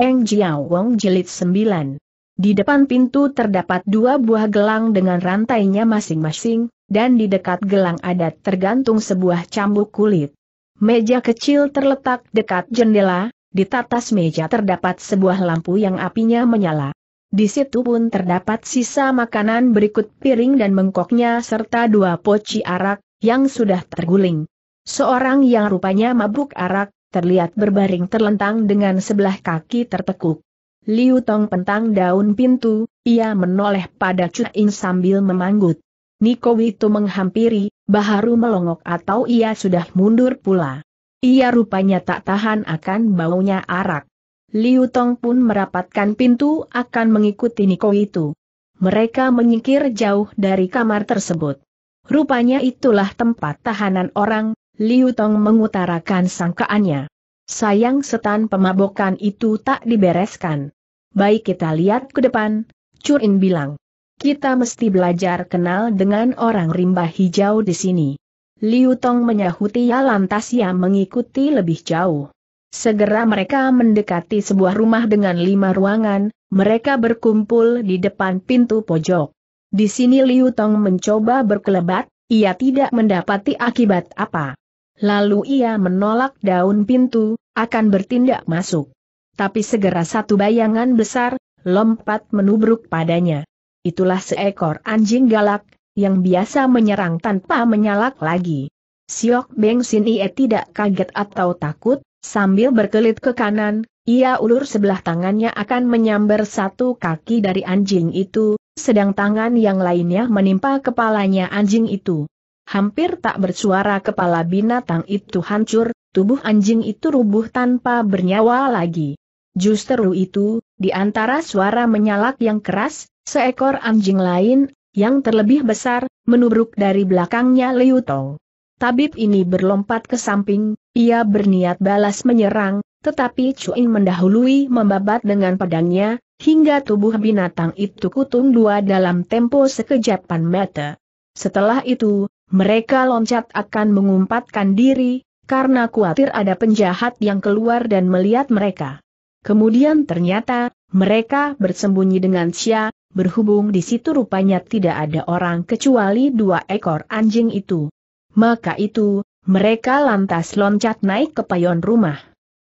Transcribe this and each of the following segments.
Eng Jiao Wong Jilid 9. Di depan pintu terdapat dua buah gelang dengan rantainya masing-masing, dan di dekat gelang adat tergantung sebuah cambuk kulit. Meja kecil terletak dekat jendela, di atas meja terdapat sebuah lampu yang apinya menyala. Di situ pun terdapat sisa makanan berikut piring dan mengkoknya serta dua poci arak, yang sudah terguling. Seorang yang rupanya mabuk arak, terlihat berbaring terlentang dengan sebelah kaki tertekuk. Liu Tong pentang daun pintu, ia menoleh pada Cuin sambil memanggut. Niko Wito menghampiri, Baharu melongok atau ia sudah mundur pula. Ia rupanya tak tahan akan baunya arak. Liu Tong pun merapatkan pintu akan mengikuti Niko itu. Mereka menyingkir jauh dari kamar tersebut. Rupanya itulah tempat tahanan orang, Liu Tong mengutarakan sangkaannya. Sayang setan pemabokan itu tak dibereskan. Baik kita lihat ke depan, Curin bilang. Kita mesti belajar kenal dengan orang rimba hijau di sini. Liu Tong menyahuti ya lantas ia mengikuti lebih jauh. Segera mereka mendekati sebuah rumah dengan lima ruangan, mereka berkumpul di depan pintu pojok. Di sini Liu Tong mencoba berkelebat, ia tidak mendapati akibat apa. Lalu ia menolak daun pintu, akan bertindak masuk. Tapi segera satu bayangan besar, lompat menubruk padanya. Itulah seekor anjing galak, yang biasa menyerang tanpa menyalak lagi. Siok Beng Sin Ie tidak kaget atau takut, sambil berkelit ke kanan, ia ulur sebelah tangannya akan menyambar satu kaki dari anjing itu, sedang tangan yang lainnya menimpa kepalanya anjing itu. Hampir tak bersuara kepala binatang itu hancur, tubuh anjing itu rubuh tanpa bernyawa lagi. Justru itu, di antara suara menyalak yang keras, seekor anjing lain, yang terlebih besar, menubruk dari belakangnya Liu Tong. Tabib ini berlompat ke samping, ia berniat balas menyerang, tetapi Chuin mendahului membabat dengan pedangnya, hingga tubuh binatang itu kutung dua dalam tempo sekejapan mata. Setelah itu, mereka loncat akan mengumpatkan diri, karena khawatir ada penjahat yang keluar dan melihat mereka. Kemudian ternyata, mereka bersembunyi dengan Sia, berhubung di situ rupanya tidak ada orang kecuali dua ekor anjing itu. Maka itu, mereka lantas loncat naik ke payon rumah.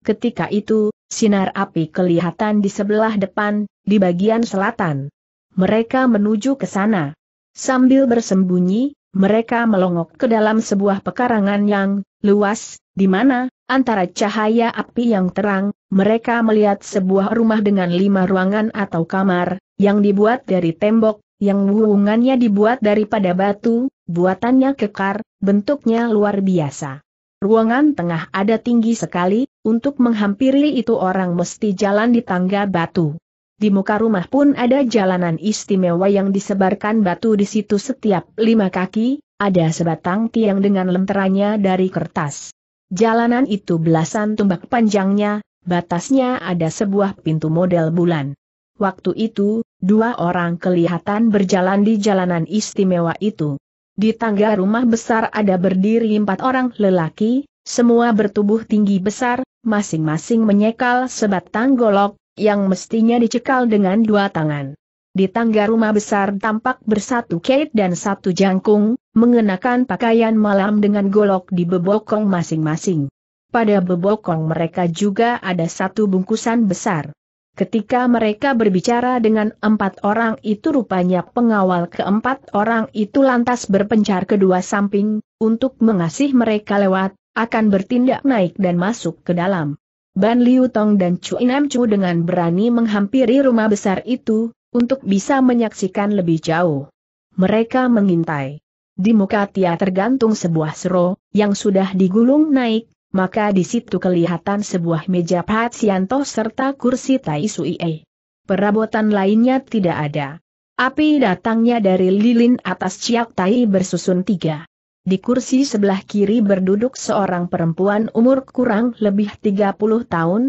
Ketika itu, sinar api kelihatan di sebelah depan, di bagian selatan. Mereka menuju ke sana. Sambil bersembunyi, mereka melongok ke dalam sebuah pekarangan yang luas, di mana, antara cahaya api yang terang, mereka melihat sebuah rumah dengan lima ruangan atau kamar, yang dibuat dari tembok, yang wuungannya dibuat daripada batu, buatannya kekar, bentuknya luar biasa. Ruangan tengah ada tinggi sekali, untuk menghampiri itu orang mesti jalan di tangga batu. Di muka rumah pun ada jalanan istimewa yang disebarkan batu di situ setiap lima kaki, ada sebatang tiang dengan lenteranya dari kertas. Jalanan itu belasan tumbak panjangnya, batasnya ada sebuah pintu model bulan. Waktu itu, dua orang kelihatan berjalan di jalanan istimewa itu. Di tangga rumah besar ada berdiri empat orang lelaki, semua bertubuh tinggi besar, masing-masing menyekal sebatang golok, yang mestinya dicekal dengan dua tangan. Di tangga rumah besar tampak bersatu Kate dan satu jangkung, mengenakan pakaian malam dengan golok di bebokong masing-masing. Pada bebokong mereka juga ada satu bungkusan besar. Ketika mereka berbicara dengan empat orang itu rupanya pengawal keempat orang itu lantas berpencar kedua samping, untuk mengasih mereka lewat, akan bertindak naik dan masuk ke dalam. Ban Liu Tong dan Chu Inam Chu dengan berani menghampiri rumah besar itu, untuk bisa menyaksikan lebih jauh. Mereka mengintai. Di muka Tia tergantung sebuah sero, yang sudah digulung naik, maka di situ kelihatan sebuah meja Sianto serta kursi Tai e. Perabotan lainnya tidak ada. Api datangnya dari lilin atas Ciak Tai bersusun tiga. Di kursi sebelah kiri berduduk seorang perempuan umur kurang lebih 30 tahun.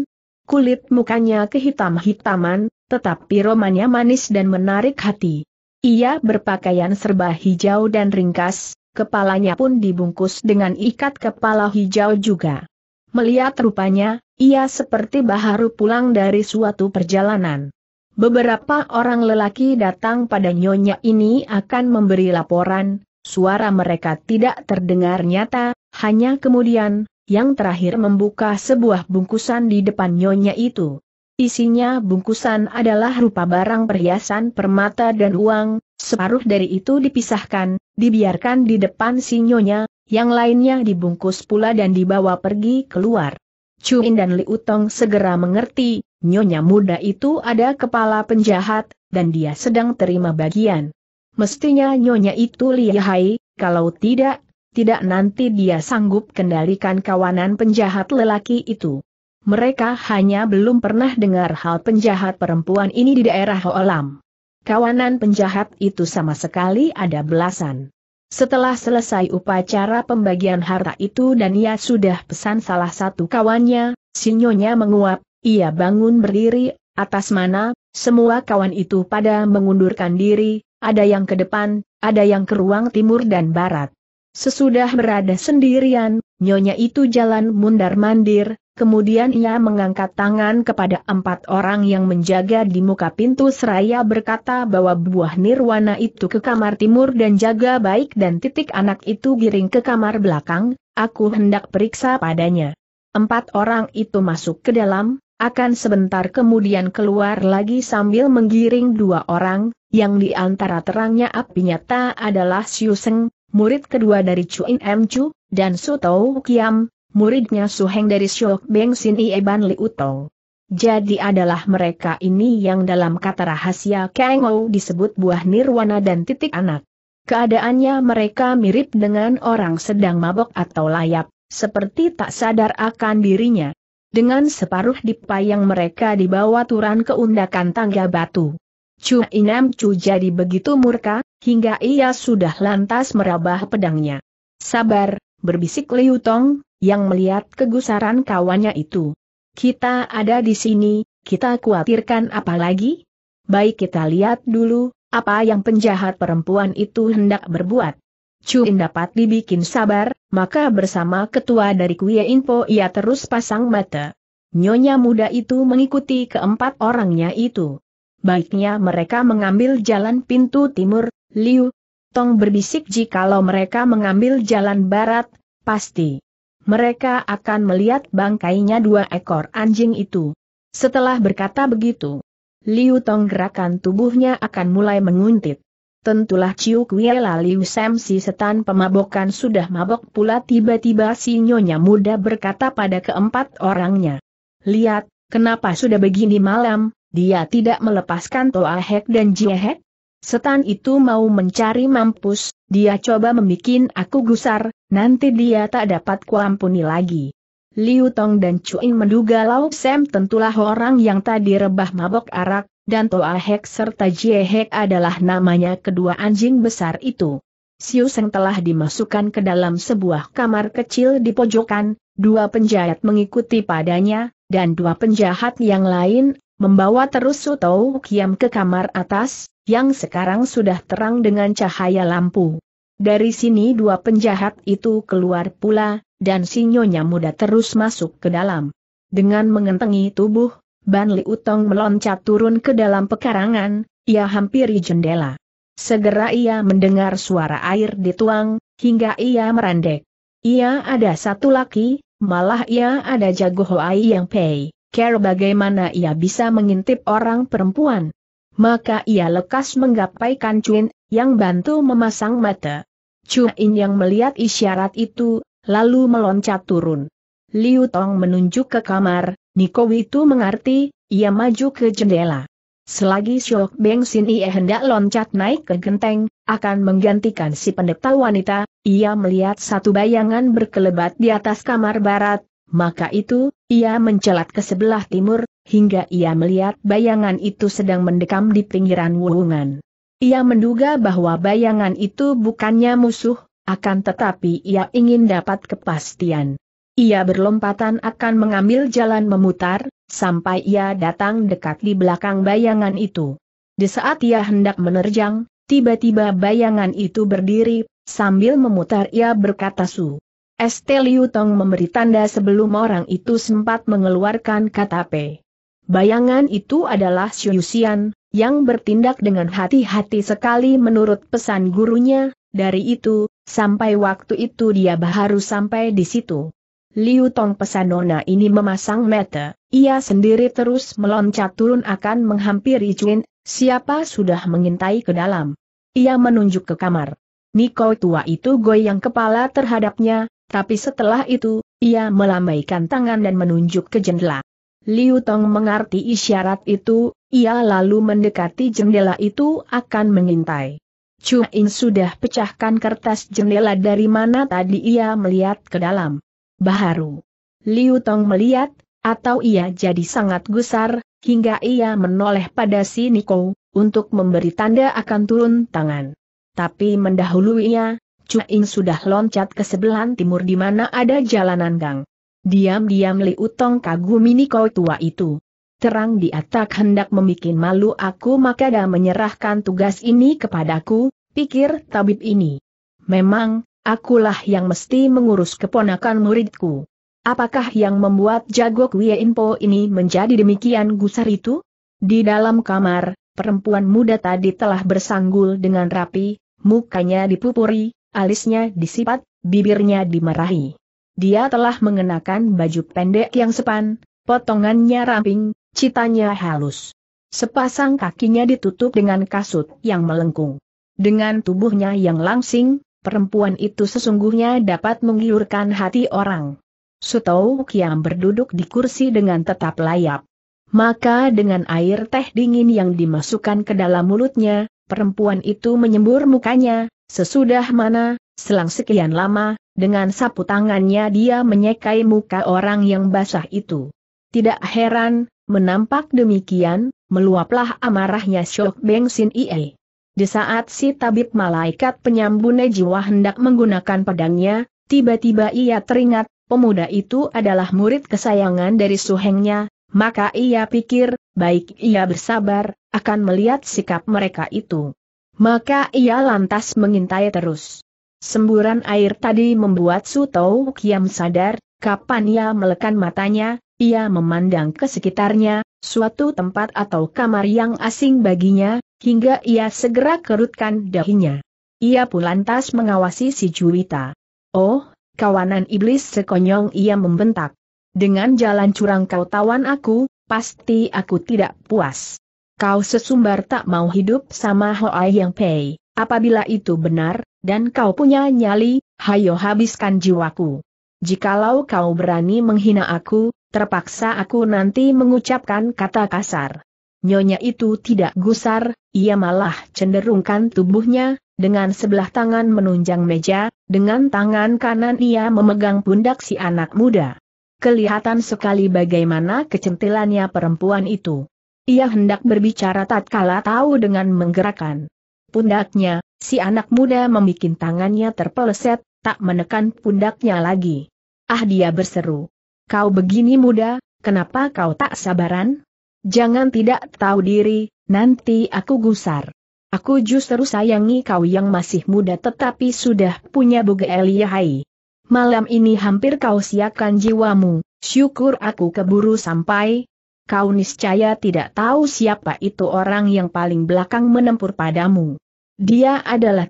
Kulit mukanya kehitam-hitaman, tetapi romanya manis dan menarik hati. Ia berpakaian serba hijau dan ringkas, kepalanya pun dibungkus dengan ikat kepala hijau juga. Melihat rupanya, ia seperti baharu pulang dari suatu perjalanan. Beberapa orang lelaki datang pada nyonya ini akan memberi laporan, Suara mereka tidak terdengar nyata, hanya kemudian, yang terakhir membuka sebuah bungkusan di depan nyonya itu. Isinya bungkusan adalah rupa barang perhiasan permata dan uang, separuh dari itu dipisahkan, dibiarkan di depan si nyonya, yang lainnya dibungkus pula dan dibawa pergi keluar. Cuin dan Liutong Utong segera mengerti, nyonya muda itu ada kepala penjahat, dan dia sedang terima bagian. Mestinya nyonya itu lihai, kalau tidak, tidak nanti dia sanggup kendalikan kawanan penjahat lelaki itu. Mereka hanya belum pernah dengar hal penjahat perempuan ini di daerah Hoalam. Kawanan penjahat itu sama sekali ada belasan. Setelah selesai upacara pembagian harta itu dan ia sudah pesan salah satu kawannya, sinyonya menguap, ia bangun berdiri, atas mana, semua kawan itu pada mengundurkan diri, ada yang ke depan, ada yang ke ruang timur dan barat. Sesudah berada sendirian, nyonya itu jalan mundar-mandir, kemudian ia mengangkat tangan kepada empat orang yang menjaga di muka pintu seraya berkata bahwa buah nirwana itu ke kamar timur dan jaga baik dan titik anak itu giring ke kamar belakang, aku hendak periksa padanya. Empat orang itu masuk ke dalam, akan sebentar kemudian keluar lagi sambil menggiring dua orang, yang di antara terangnya api nyata adalah Xiu Seng, murid kedua dari In Em Chu, dan Su Tou Kiam, muridnya Su Heng dari Shok Beng Sin Ie Ban Li Tong. Jadi adalah mereka ini yang dalam kata rahasia Kang Ou disebut buah nirwana dan titik anak. Keadaannya mereka mirip dengan orang sedang mabok atau layap, seperti tak sadar akan dirinya. Dengan separuh dipayang mereka dibawa turun keundakan tangga batu. Chu Inam Chu jadi begitu murka, hingga ia sudah lantas merabah pedangnya. Sabar, berbisik Liu Tong, yang melihat kegusaran kawannya itu. Kita ada di sini, kita khawatirkan apa lagi? Baik kita lihat dulu, apa yang penjahat perempuan itu hendak berbuat. Chu In dapat dibikin sabar, maka bersama ketua dari Kuya Info ia terus pasang mata. Nyonya muda itu mengikuti keempat orangnya itu baiknya mereka mengambil jalan pintu timur, Liu. Tong berbisik jikalau mereka mengambil jalan barat, pasti. Mereka akan melihat bangkainya dua ekor anjing itu. Setelah berkata begitu, Liu Tong gerakan tubuhnya akan mulai menguntit. Tentulah Ciu Kuiela Liu Sam si setan pemabokan sudah mabok pula tiba-tiba si nyonya muda berkata pada keempat orangnya. Lihat, kenapa sudah begini malam, dia tidak melepaskan Toahek dan Jiehek? Setan itu mau mencari mampus, dia coba membuat aku gusar, nanti dia tak dapat kuampuni lagi. Liu Tong dan Ying menduga Lau Sam tentulah orang yang tadi rebah mabok arak, dan Toa Hek serta Jie Hek adalah namanya kedua anjing besar itu. Siu Seng telah dimasukkan ke dalam sebuah kamar kecil di pojokan, dua penjahat mengikuti padanya, dan dua penjahat yang lain membawa terus Sutou Kiam ke kamar atas, yang sekarang sudah terang dengan cahaya lampu. Dari sini dua penjahat itu keluar pula, dan sinyonya muda terus masuk ke dalam. Dengan mengentengi tubuh, Ban Utong meloncat turun ke dalam pekarangan, ia hampiri jendela. Segera ia mendengar suara air dituang, hingga ia merendek. Ia ada satu laki, malah ia ada jago Hoai Yang Pei care bagaimana ia bisa mengintip orang perempuan. Maka ia lekas menggapai Kancuin, yang bantu memasang mata. Cuin yang melihat isyarat itu, lalu meloncat turun. Liu Tong menunjuk ke kamar, Niko itu mengerti, ia maju ke jendela. Selagi Syok Beng Sin ia hendak loncat naik ke genteng, akan menggantikan si pendeta wanita, ia melihat satu bayangan berkelebat di atas kamar barat, maka itu, ia mencelat ke sebelah timur, hingga ia melihat bayangan itu sedang mendekam di pinggiran wuhungan. Ia menduga bahwa bayangan itu bukannya musuh, akan tetapi ia ingin dapat kepastian. Ia berlompatan akan mengambil jalan memutar, sampai ia datang dekat di belakang bayangan itu. Di saat ia hendak menerjang, tiba-tiba bayangan itu berdiri, sambil memutar ia berkata su. ST Liu Tong memberi tanda sebelum orang itu sempat mengeluarkan kata P. Bayangan itu adalah Xian, yang bertindak dengan hati-hati sekali menurut pesan gurunya, dari itu, sampai waktu itu dia baru sampai di situ. Liu Tong pesan nona ini memasang mata, ia sendiri terus meloncat turun akan menghampiri Chuin, siapa sudah mengintai ke dalam. Ia menunjuk ke kamar. Niko tua itu goyang kepala terhadapnya, tapi setelah itu, ia melambaikan tangan dan menunjuk ke jendela. Liu Tong mengerti isyarat itu, ia lalu mendekati jendela itu akan mengintai. Chu In sudah pecahkan kertas jendela dari mana tadi ia melihat ke dalam. Baharu. Liu Tong melihat, atau ia jadi sangat gusar, hingga ia menoleh pada si Niko, untuk memberi tanda akan turun tangan. Tapi mendahului ia, Cuing sudah loncat ke sebelah timur di mana ada jalanan gang. Diam-diam Utong kagum ini kau tua itu. Terang di atak hendak membuat malu aku maka dia menyerahkan tugas ini kepadaku, pikir tabib ini. Memang, akulah yang mesti mengurus keponakan muridku. Apakah yang membuat jago Kuya info ini menjadi demikian gusar itu? Di dalam kamar, perempuan muda tadi telah bersanggul dengan rapi, mukanya dipupuri, alisnya disipat, bibirnya dimarahi. Dia telah mengenakan baju pendek yang sepan, potongannya ramping, citanya halus. Sepasang kakinya ditutup dengan kasut yang melengkung. Dengan tubuhnya yang langsing, perempuan itu sesungguhnya dapat menggiurkan hati orang. Sutou Kiam berduduk di kursi dengan tetap layap. Maka dengan air teh dingin yang dimasukkan ke dalam mulutnya, perempuan itu menyembur mukanya, Sesudah mana, selang sekian lama, dengan sapu tangannya dia menyekai muka orang yang basah itu. Tidak heran, menampak demikian, meluaplah amarahnya Syok Beng Sin Ie. Di saat si tabib malaikat penyambune jiwa hendak menggunakan pedangnya, tiba-tiba ia teringat, pemuda itu adalah murid kesayangan dari suhengnya, maka ia pikir, baik ia bersabar, akan melihat sikap mereka itu. Maka ia lantas mengintai terus. Semburan air tadi membuat Sutou Kiam sadar, kapan ia melekan matanya, ia memandang ke sekitarnya, suatu tempat atau kamar yang asing baginya, hingga ia segera kerutkan dahinya. Ia pun lantas mengawasi si Juwita. Oh, kawanan iblis sekonyong ia membentak. Dengan jalan curang kau tawan aku, pasti aku tidak puas. Kau sesumbar tak mau hidup sama Hoai Yang Pei, apabila itu benar, dan kau punya nyali, hayo habiskan jiwaku. Jikalau kau berani menghina aku, terpaksa aku nanti mengucapkan kata kasar. Nyonya itu tidak gusar, ia malah cenderungkan tubuhnya, dengan sebelah tangan menunjang meja, dengan tangan kanan ia memegang pundak si anak muda. Kelihatan sekali bagaimana kecentilannya perempuan itu. Ia hendak berbicara tatkala tahu dengan menggerakkan pundaknya, si anak muda membuat tangannya terpeleset, tak menekan pundaknya lagi. Ah dia berseru. Kau begini muda, kenapa kau tak sabaran? Jangan tidak tahu diri, nanti aku gusar. Aku justru sayangi kau yang masih muda tetapi sudah punya buge eliyahai. Malam ini hampir kau siakan jiwamu, syukur aku keburu sampai, kau niscaya tidak tahu siapa itu orang yang paling belakang menempur padamu. Dia adalah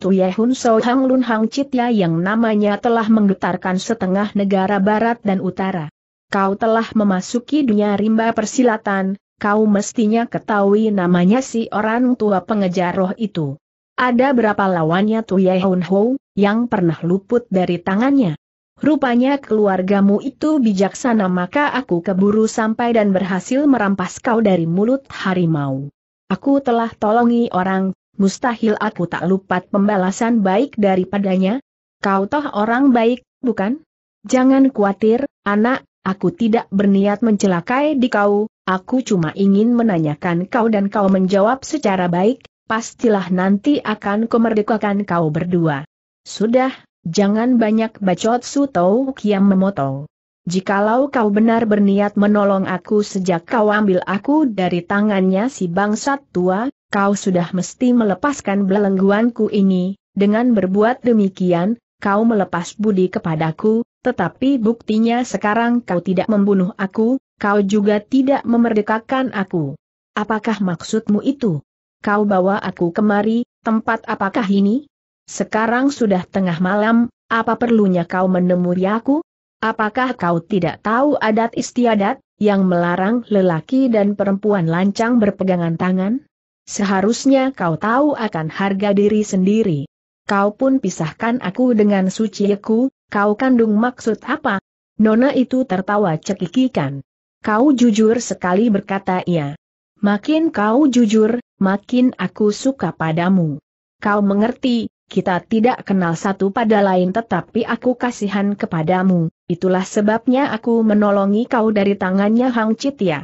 So Hang Lun Hang Chitya yang namanya telah menggetarkan setengah negara barat dan utara. Kau telah memasuki dunia rimba persilatan, kau mestinya ketahui namanya si orang tua pengejar roh itu. Ada berapa lawannya Hun Ho, yang pernah luput dari tangannya? Rupanya keluargamu itu bijaksana maka aku keburu sampai dan berhasil merampas kau dari mulut harimau. Aku telah tolongi orang, mustahil aku tak lupa pembalasan baik daripadanya. Kau toh orang baik, bukan? Jangan khawatir, anak, aku tidak berniat mencelakai di kau, aku cuma ingin menanyakan kau dan kau menjawab secara baik, pastilah nanti akan kumerdekakan kau berdua. Sudah, Jangan banyak bacot tau Kiam memotong. Jikalau kau benar berniat menolong aku sejak kau ambil aku dari tangannya si bangsat tua, kau sudah mesti melepaskan belengguanku ini, dengan berbuat demikian, kau melepas budi kepadaku, tetapi buktinya sekarang kau tidak membunuh aku, kau juga tidak memerdekakan aku. Apakah maksudmu itu? Kau bawa aku kemari, tempat apakah ini? Sekarang sudah tengah malam, apa perlunya kau menemui aku? Apakah kau tidak tahu adat istiadat, yang melarang lelaki dan perempuan lancang berpegangan tangan? Seharusnya kau tahu akan harga diri sendiri. Kau pun pisahkan aku dengan suciku, kau kandung maksud apa? Nona itu tertawa cekikikan. Kau jujur sekali berkata ia. Makin kau jujur, makin aku suka padamu. Kau mengerti, kita tidak kenal satu pada lain tetapi aku kasihan kepadamu, itulah sebabnya aku menolongi kau dari tangannya Hang Citia. Ya.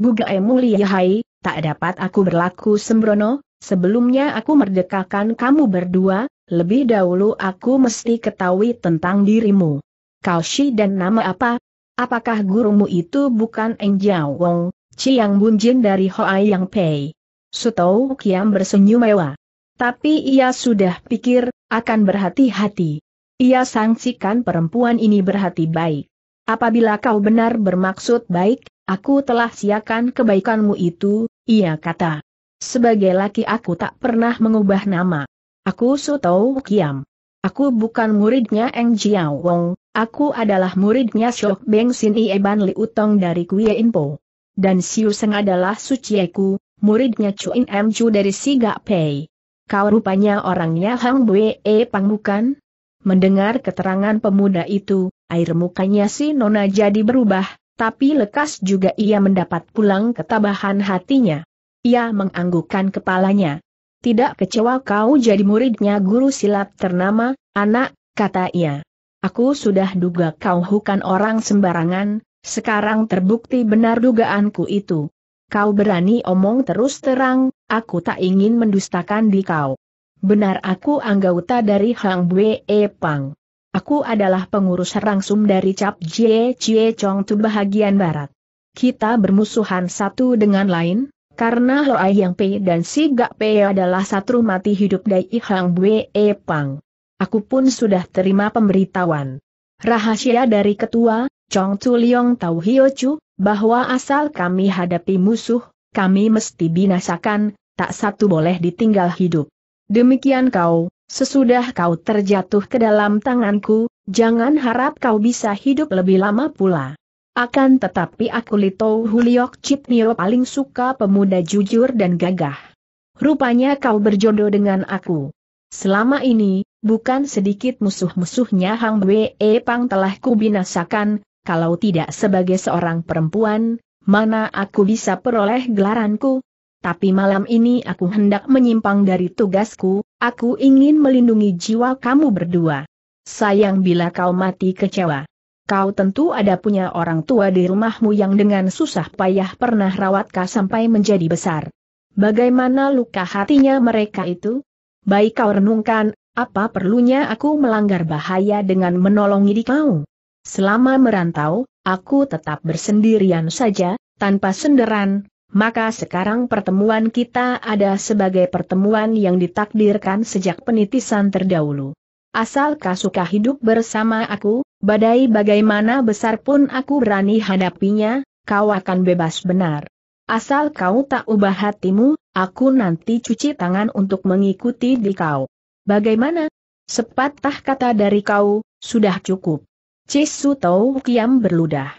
Bugae mulia hai, tak dapat aku berlaku sembrono, sebelumnya aku merdekakan kamu berdua, lebih dahulu aku mesti ketahui tentang dirimu. Kau si dan nama apa? Apakah gurumu itu bukan Eng Jiao Wong, Chiang Bunjin dari Hoa Yang Pei? Sutou Kiam bersenyum mewah. Tapi ia sudah pikir, akan berhati-hati. Ia sangsikan perempuan ini berhati baik. Apabila kau benar bermaksud baik, aku telah siakan kebaikanmu itu, ia kata. Sebagai laki aku tak pernah mengubah nama. Aku Soto Kiam. Aku bukan muridnya Eng Jiao Wong, aku adalah muridnya Shok Beng Sin Ie Ban Li Utong dari Kuya Inpo. Dan Siu Seng adalah suciaku, muridnya Chu In Em Chu dari Siga Pei. Kau rupanya orangnya Hang Bue eh, Pang bukan? Mendengar keterangan pemuda itu, air mukanya si Nona jadi berubah, tapi lekas juga ia mendapat pulang ketabahan hatinya. Ia menganggukkan kepalanya. Tidak kecewa kau jadi muridnya guru silat ternama, anak, kata ia. Aku sudah duga kau bukan orang sembarangan, sekarang terbukti benar dugaanku itu. Kau berani omong terus terang, aku tak ingin mendustakan di kau. Benar aku anggota dari Hang E Pang. Aku adalah pengurus rangsum dari Cap Jie Chie Chong Tu bahagian barat. Kita bermusuhan satu dengan lain, karena Loai Yang Pei dan Si Gak Pei adalah satru mati hidup dari Hang E Pang. Aku pun sudah terima pemberitahuan. Rahasia dari ketua, Chong Tu Liong Tau Hio Chu, bahwa asal kami hadapi musuh, kami mesti binasakan, tak satu boleh ditinggal hidup. Demikian kau, sesudah kau terjatuh ke dalam tanganku, jangan harap kau bisa hidup lebih lama pula. Akan tetapi aku Lito Huliok Cipnio paling suka pemuda jujur dan gagah. Rupanya kau berjodoh dengan aku. Selama ini, bukan sedikit musuh-musuhnya Hang Wei Pang telah kubinasakan, kalau tidak sebagai seorang perempuan, mana aku bisa peroleh gelaranku? Tapi malam ini aku hendak menyimpang dari tugasku, aku ingin melindungi jiwa kamu berdua. Sayang bila kau mati kecewa. Kau tentu ada punya orang tua di rumahmu yang dengan susah payah pernah rawat kau sampai menjadi besar. Bagaimana luka hatinya mereka itu? Baik kau renungkan, apa perlunya aku melanggar bahaya dengan menolong diri kau? Selama merantau, aku tetap bersendirian saja, tanpa senderan, maka sekarang pertemuan kita ada sebagai pertemuan yang ditakdirkan sejak penitisan terdahulu. Asal suka hidup bersama aku, badai bagaimana besar pun aku berani hadapinya, kau akan bebas benar. Asal kau tak ubah hatimu, aku nanti cuci tangan untuk mengikuti di kau. Bagaimana? Sepatah kata dari kau, sudah cukup. Cisu Tau Kiam berludah.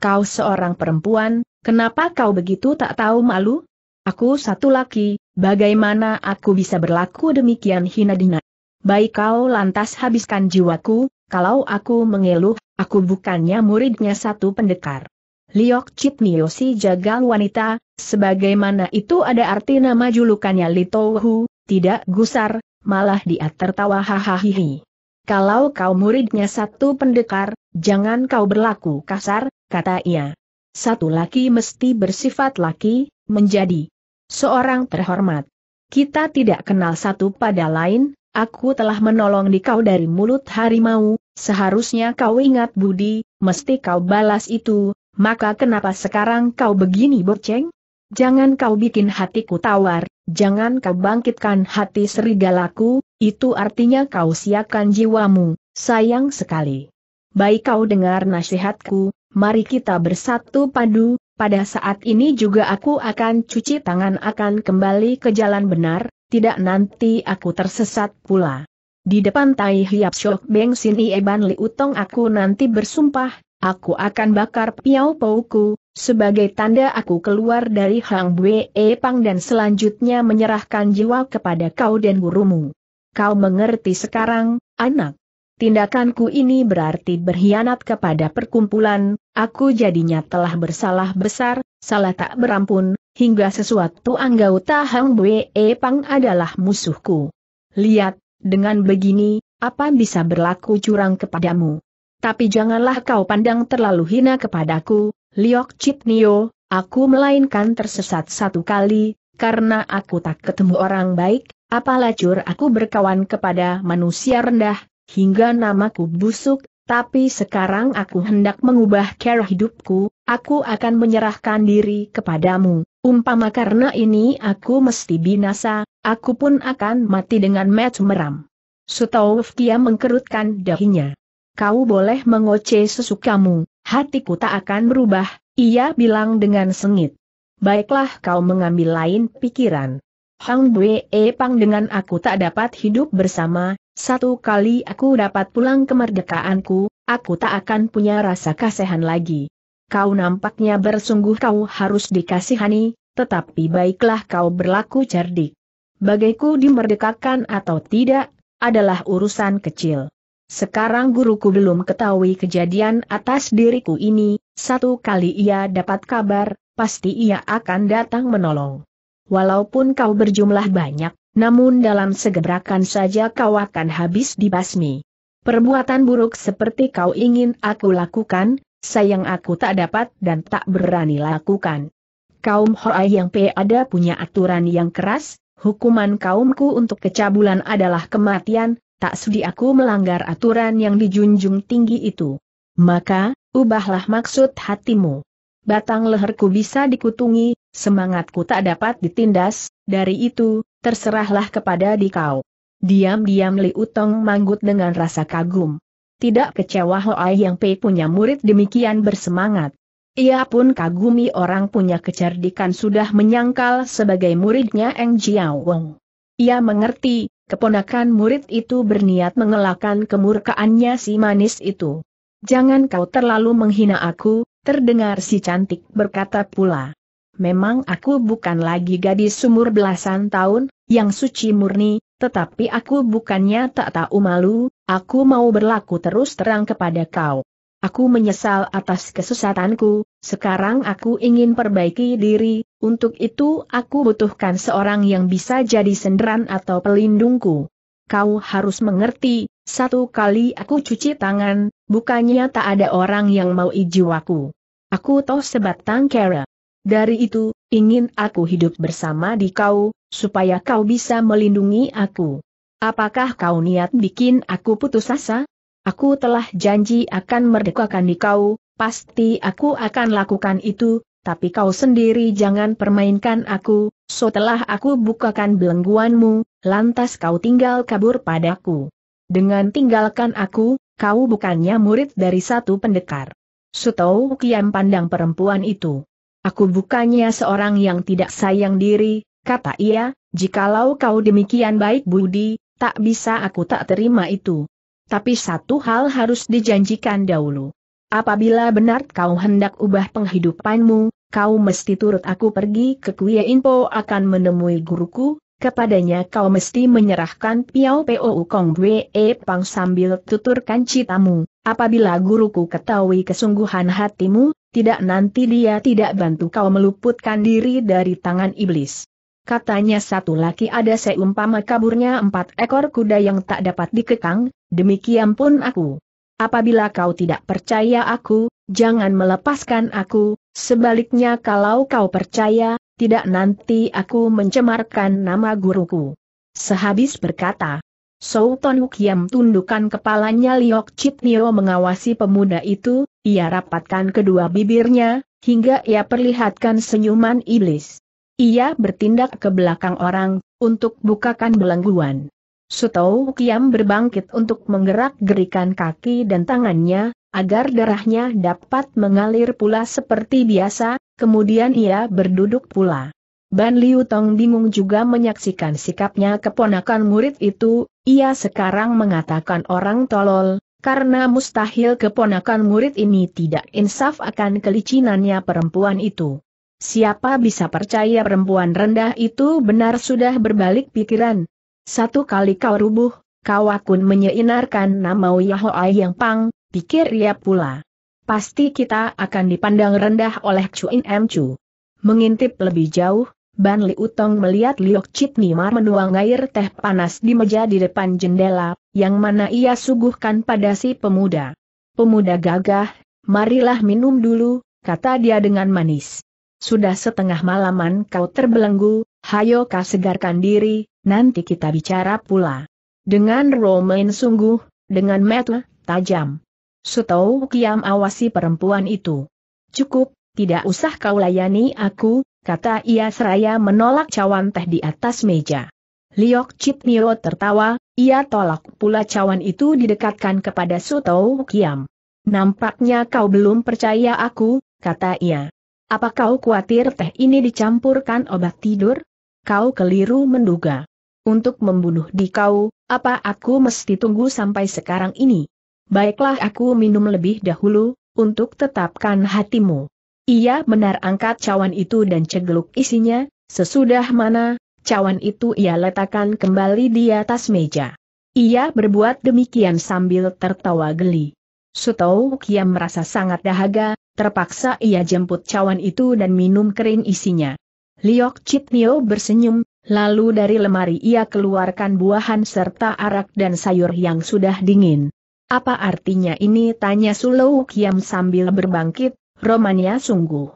Kau seorang perempuan, kenapa kau begitu tak tahu malu? Aku satu laki, bagaimana aku bisa berlaku demikian hina dina? Baik kau lantas habiskan jiwaku, kalau aku mengeluh, aku bukannya muridnya satu pendekar. Liok Chit Niosi jagal wanita, sebagaimana itu ada arti nama julukannya Litohu, tidak gusar, malah dia tertawa hahaha. Kalau kau muridnya satu pendekar, jangan kau berlaku kasar, kata ia. Satu laki mesti bersifat laki, menjadi seorang terhormat. Kita tidak kenal satu pada lain, aku telah menolong di kau dari mulut harimau, seharusnya kau ingat budi, mesti kau balas itu, maka kenapa sekarang kau begini boceng? Jangan kau bikin hatiku tawar, jangan kau bangkitkan hati serigalaku, itu artinya kau siapkan jiwamu, sayang sekali. Baik kau dengar nasihatku, mari kita bersatu padu, pada saat ini juga aku akan cuci tangan akan kembali ke jalan benar, tidak nanti aku tersesat pula. Di depan Tai Hiap Shok Beng Ieban Eban Liutong aku nanti bersumpah, aku akan bakar piau pauku, sebagai tanda aku keluar dari Hang Bue Pang dan selanjutnya menyerahkan jiwa kepada kau dan gurumu. Kau mengerti sekarang, anak. Tindakanku ini berarti berkhianat kepada perkumpulan, aku jadinya telah bersalah besar, salah tak berampun, hingga sesuatu anggota Hang Bue Pang adalah musuhku. Lihat, dengan begini, apa bisa berlaku curang kepadamu? Tapi janganlah kau pandang terlalu hina kepadaku, Liok Chit Nio, aku melainkan tersesat satu kali, karena aku tak ketemu orang baik, apalah cur aku berkawan kepada manusia rendah, hingga namaku busuk, tapi sekarang aku hendak mengubah cara hidupku, aku akan menyerahkan diri kepadamu. Umpama karena ini aku mesti binasa, aku pun akan mati dengan match meram. Sutowfkia mengkerutkan dahinya. Kau boleh mengoceh sesukamu, hatiku tak akan berubah, ia bilang dengan sengit. Baiklah kau mengambil lain pikiran. Hang Bue Pang dengan aku tak dapat hidup bersama, satu kali aku dapat pulang kemerdekaanku, aku tak akan punya rasa kasihan lagi. Kau nampaknya bersungguh kau harus dikasihani, tetapi baiklah kau berlaku cerdik. Bagaiku dimerdekakan atau tidak, adalah urusan kecil. Sekarang guruku belum ketahui kejadian atas diriku ini, satu kali ia dapat kabar, pasti ia akan datang menolong. Walaupun kau berjumlah banyak, namun dalam segebrakan saja kau akan habis dibasmi. Perbuatan buruk seperti kau ingin aku lakukan, sayang aku tak dapat dan tak berani lakukan. Kaum Hoai yang ada punya aturan yang keras, hukuman kaumku untuk kecabulan adalah kematian, Tak sudi aku melanggar aturan yang dijunjung tinggi itu. Maka, ubahlah maksud hatimu. Batang leherku bisa dikutungi, semangatku tak dapat ditindas, dari itu, terserahlah kepada dikau. Diam-diam Li Utong manggut dengan rasa kagum. Tidak kecewa Hoai yang Pei punya murid demikian bersemangat. Ia pun kagumi orang punya kecerdikan sudah menyangkal sebagai muridnya Eng Jiao Wong. Ia mengerti, keponakan murid itu berniat mengelakkan kemurkaannya si manis itu. Jangan kau terlalu menghina aku, terdengar si cantik berkata pula. Memang aku bukan lagi gadis sumur belasan tahun, yang suci murni, tetapi aku bukannya tak tahu malu, aku mau berlaku terus terang kepada kau. Aku menyesal atas kesesatanku, sekarang aku ingin perbaiki diri, untuk itu aku butuhkan seorang yang bisa jadi senderan atau pelindungku. Kau harus mengerti, satu kali aku cuci tangan, bukannya tak ada orang yang mau ijiwaku. aku. Aku toh sebatang kera. Dari itu, ingin aku hidup bersama di kau, supaya kau bisa melindungi aku. Apakah kau niat bikin aku putus asa? Aku telah janji akan merdekakan kau, pasti aku akan lakukan itu, tapi kau sendiri jangan permainkan aku, setelah aku bukakan belengguanmu, lantas kau tinggal kabur padaku. Dengan tinggalkan aku, kau bukannya murid dari satu pendekar. Sutou kiam pandang perempuan itu. Aku bukannya seorang yang tidak sayang diri, kata ia, jikalau kau demikian baik budi, tak bisa aku tak terima itu. Tapi satu hal harus dijanjikan dahulu. Apabila benar kau hendak ubah penghidupanmu, kau mesti turut aku pergi ke Kuya Inpo akan menemui guruku, kepadanya kau mesti menyerahkan Piao Po Kong Wee Pang sambil tuturkan citamu. Apabila guruku ketahui kesungguhan hatimu, tidak nanti dia tidak bantu kau meluputkan diri dari tangan iblis. Katanya satu laki ada seumpama kaburnya empat ekor kuda yang tak dapat dikekang, Demikian pun aku. Apabila kau tidak percaya aku, jangan melepaskan aku, sebaliknya kalau kau percaya, tidak nanti aku mencemarkan nama guruku. Sehabis berkata, Sultan Hukiam tundukkan kepalanya Liok Nio mengawasi pemuda itu, ia rapatkan kedua bibirnya, hingga ia perlihatkan senyuman iblis. Ia bertindak ke belakang orang, untuk bukakan belengguan. Sutou Kiam berbangkit untuk menggerak-gerikan kaki dan tangannya, agar darahnya dapat mengalir pula seperti biasa, kemudian ia berduduk pula. Ban Liu Tong bingung juga menyaksikan sikapnya keponakan murid itu, ia sekarang mengatakan orang tolol, karena mustahil keponakan murid ini tidak insaf akan kelicinannya perempuan itu. Siapa bisa percaya perempuan rendah itu benar sudah berbalik pikiran, satu kali kau rubuh, kau akun menyeinarkan nama Yahoai yang pang, pikir ia pula. Pasti kita akan dipandang rendah oleh Chuin M. Chu. Mengintip lebih jauh, Ban Li Utong melihat Liok Chit Nimar menuang air teh panas di meja di depan jendela, yang mana ia suguhkan pada si pemuda. Pemuda gagah, marilah minum dulu, kata dia dengan manis. Sudah setengah malaman kau terbelenggu, hayo kau segarkan diri, Nanti kita bicara pula. Dengan Romain sungguh, dengan metle, tajam. Sutou Kiam awasi perempuan itu. Cukup, tidak usah kau layani aku, kata ia seraya menolak cawan teh di atas meja. Liok Chit Nio tertawa, ia tolak pula cawan itu didekatkan kepada Sutou Kiam. Nampaknya kau belum percaya aku, kata ia. Apa kau khawatir teh ini dicampurkan obat tidur? Kau keliru menduga untuk membunuh dikau, apa aku mesti tunggu sampai sekarang ini? Baiklah aku minum lebih dahulu, untuk tetapkan hatimu. Ia benar angkat cawan itu dan cegeluk isinya, sesudah mana, cawan itu ia letakkan kembali di atas meja. Ia berbuat demikian sambil tertawa geli. Sutou Kiam merasa sangat dahaga, terpaksa ia jemput cawan itu dan minum kering isinya. Liok Chitnio bersenyum, Lalu dari lemari ia keluarkan buahan serta arak dan sayur yang sudah dingin. Apa artinya ini? Tanya Sulow Kiam sambil berbangkit, Romanya sungguh.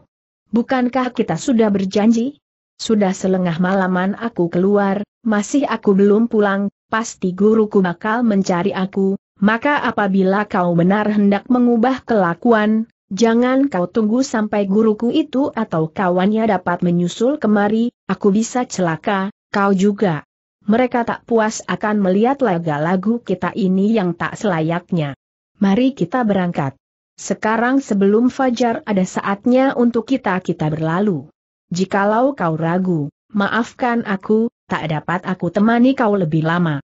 Bukankah kita sudah berjanji? Sudah selengah malaman aku keluar, masih aku belum pulang, pasti guruku bakal mencari aku, maka apabila kau benar hendak mengubah kelakuan, Jangan kau tunggu sampai guruku itu atau kawannya dapat menyusul kemari, aku bisa celaka, kau juga. Mereka tak puas akan melihat laga-lagu kita ini yang tak selayaknya. Mari kita berangkat. Sekarang sebelum fajar ada saatnya untuk kita-kita berlalu. Jikalau kau ragu, maafkan aku, tak dapat aku temani kau lebih lama.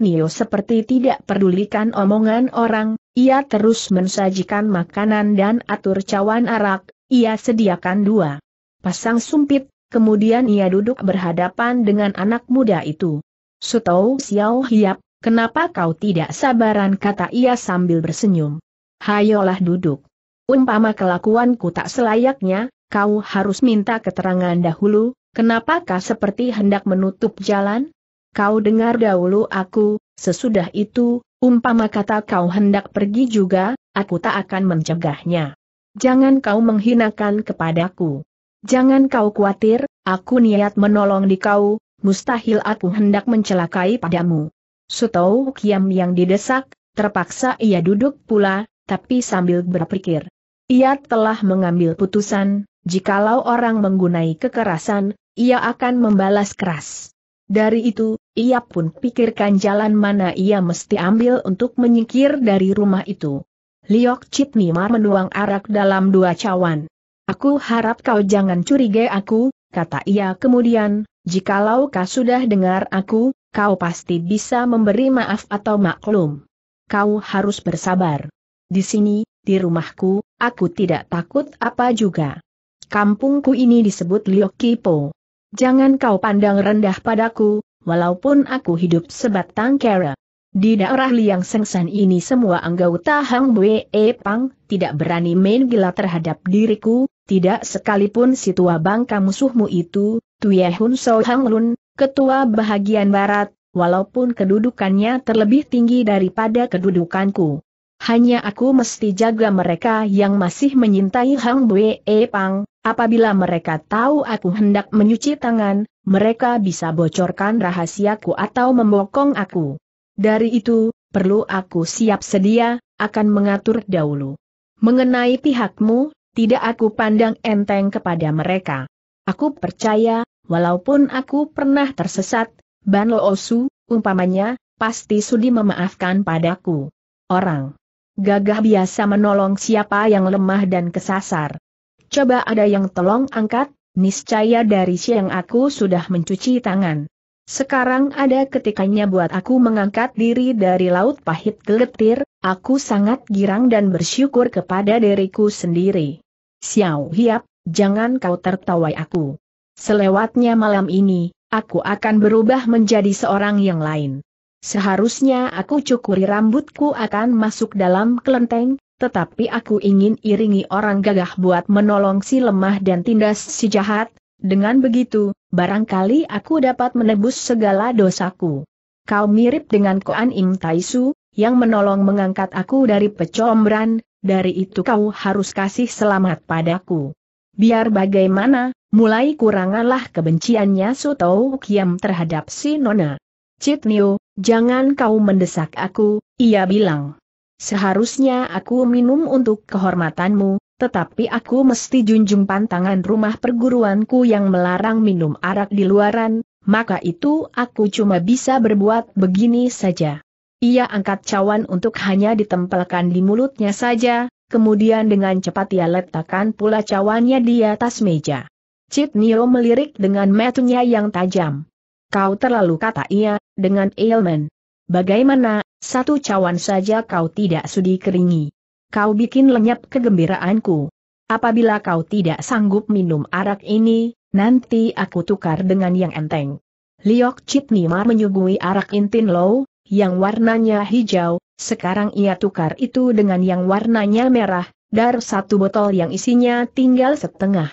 Nio seperti tidak pedulikan omongan orang, ia terus mensajikan makanan dan atur cawan arak, ia sediakan dua pasang sumpit, kemudian ia duduk berhadapan dengan anak muda itu. Sutou Xiao Hiap, kenapa kau tidak sabaran kata ia sambil bersenyum. Hayolah duduk. Umpama kelakuanku tak selayaknya, kau harus minta keterangan dahulu, kenapakah seperti hendak menutup jalan? Kau dengar dahulu aku, sesudah itu, Umpama kata kau hendak pergi juga, aku tak akan mencegahnya. Jangan kau menghinakan kepadaku. Jangan kau khawatir, aku niat menolong di kau, mustahil aku hendak mencelakai padamu. Sutau Kiam yang didesak, terpaksa ia duduk pula, tapi sambil berpikir. Ia telah mengambil putusan, jikalau orang menggunai kekerasan, ia akan membalas keras. Dari itu, ia pun pikirkan jalan mana ia mesti ambil untuk menyingkir dari rumah itu. Liok Citnimar menuang arak dalam dua cawan. Aku harap kau jangan curiga aku, kata ia kemudian, jikalau kau sudah dengar aku, kau pasti bisa memberi maaf atau maklum. Kau harus bersabar. Di sini, di rumahku, aku tidak takut apa juga. Kampungku ini disebut Liok Kipo. Jangan kau pandang rendah padaku, walaupun aku hidup sebatang kera. Di daerah Liang Sengsan ini semua anggota Hang e Pang tidak berani main gila terhadap diriku, tidak sekalipun si tua bangka musuhmu itu, Tuye Hun So Hang Lun, ketua bahagian barat, walaupun kedudukannya terlebih tinggi daripada kedudukanku. Hanya aku mesti jaga mereka yang masih menyintai Hang Bue e Pang, apabila mereka tahu aku hendak menyuci tangan, mereka bisa bocorkan rahasiaku atau membokong aku. Dari itu, perlu aku siap sedia, akan mengatur dahulu. Mengenai pihakmu, tidak aku pandang enteng kepada mereka. Aku percaya, walaupun aku pernah tersesat, Ban Loosu, umpamanya, pasti sudi memaafkan padaku. Orang gagah biasa menolong siapa yang lemah dan kesasar. Coba ada yang tolong angkat, Niscaya dari siang aku sudah mencuci tangan. Sekarang ada ketikanya buat aku mengangkat diri dari laut pahit geletir, aku sangat girang dan bersyukur kepada diriku sendiri. Xiao Hiap, jangan kau tertawai aku. Selewatnya malam ini, aku akan berubah menjadi seorang yang lain. Seharusnya aku cukuri rambutku akan masuk dalam kelenteng, tetapi aku ingin iringi orang gagah buat menolong si lemah dan tindas si jahat, dengan begitu, barangkali aku dapat menebus segala dosaku. Kau mirip dengan Koan Im Taisu, yang menolong mengangkat aku dari pecombran, dari itu kau harus kasih selamat padaku. Biar bagaimana, mulai kuranganlah kebenciannya Sotou Kiam terhadap si Nona. Citnio, jangan kau mendesak aku, ia bilang. Seharusnya aku minum untuk kehormatanmu, tetapi aku mesti junjung pantangan rumah perguruanku yang melarang minum arak di luaran, maka itu aku cuma bisa berbuat begini saja. Ia angkat cawan untuk hanya ditempelkan di mulutnya saja, kemudian dengan cepat ia letakkan pula cawannya di atas meja. Cip Niro melirik dengan matanya yang tajam. Kau terlalu kata ia, dengan ailment. Bagaimana, satu cawan saja kau tidak sudi keringi. Kau bikin lenyap kegembiraanku. Apabila kau tidak sanggup minum arak ini, nanti aku tukar dengan yang enteng. Liok Chit Nimar menyuguhi arak intin low, yang warnanya hijau, sekarang ia tukar itu dengan yang warnanya merah, dar satu botol yang isinya tinggal setengah.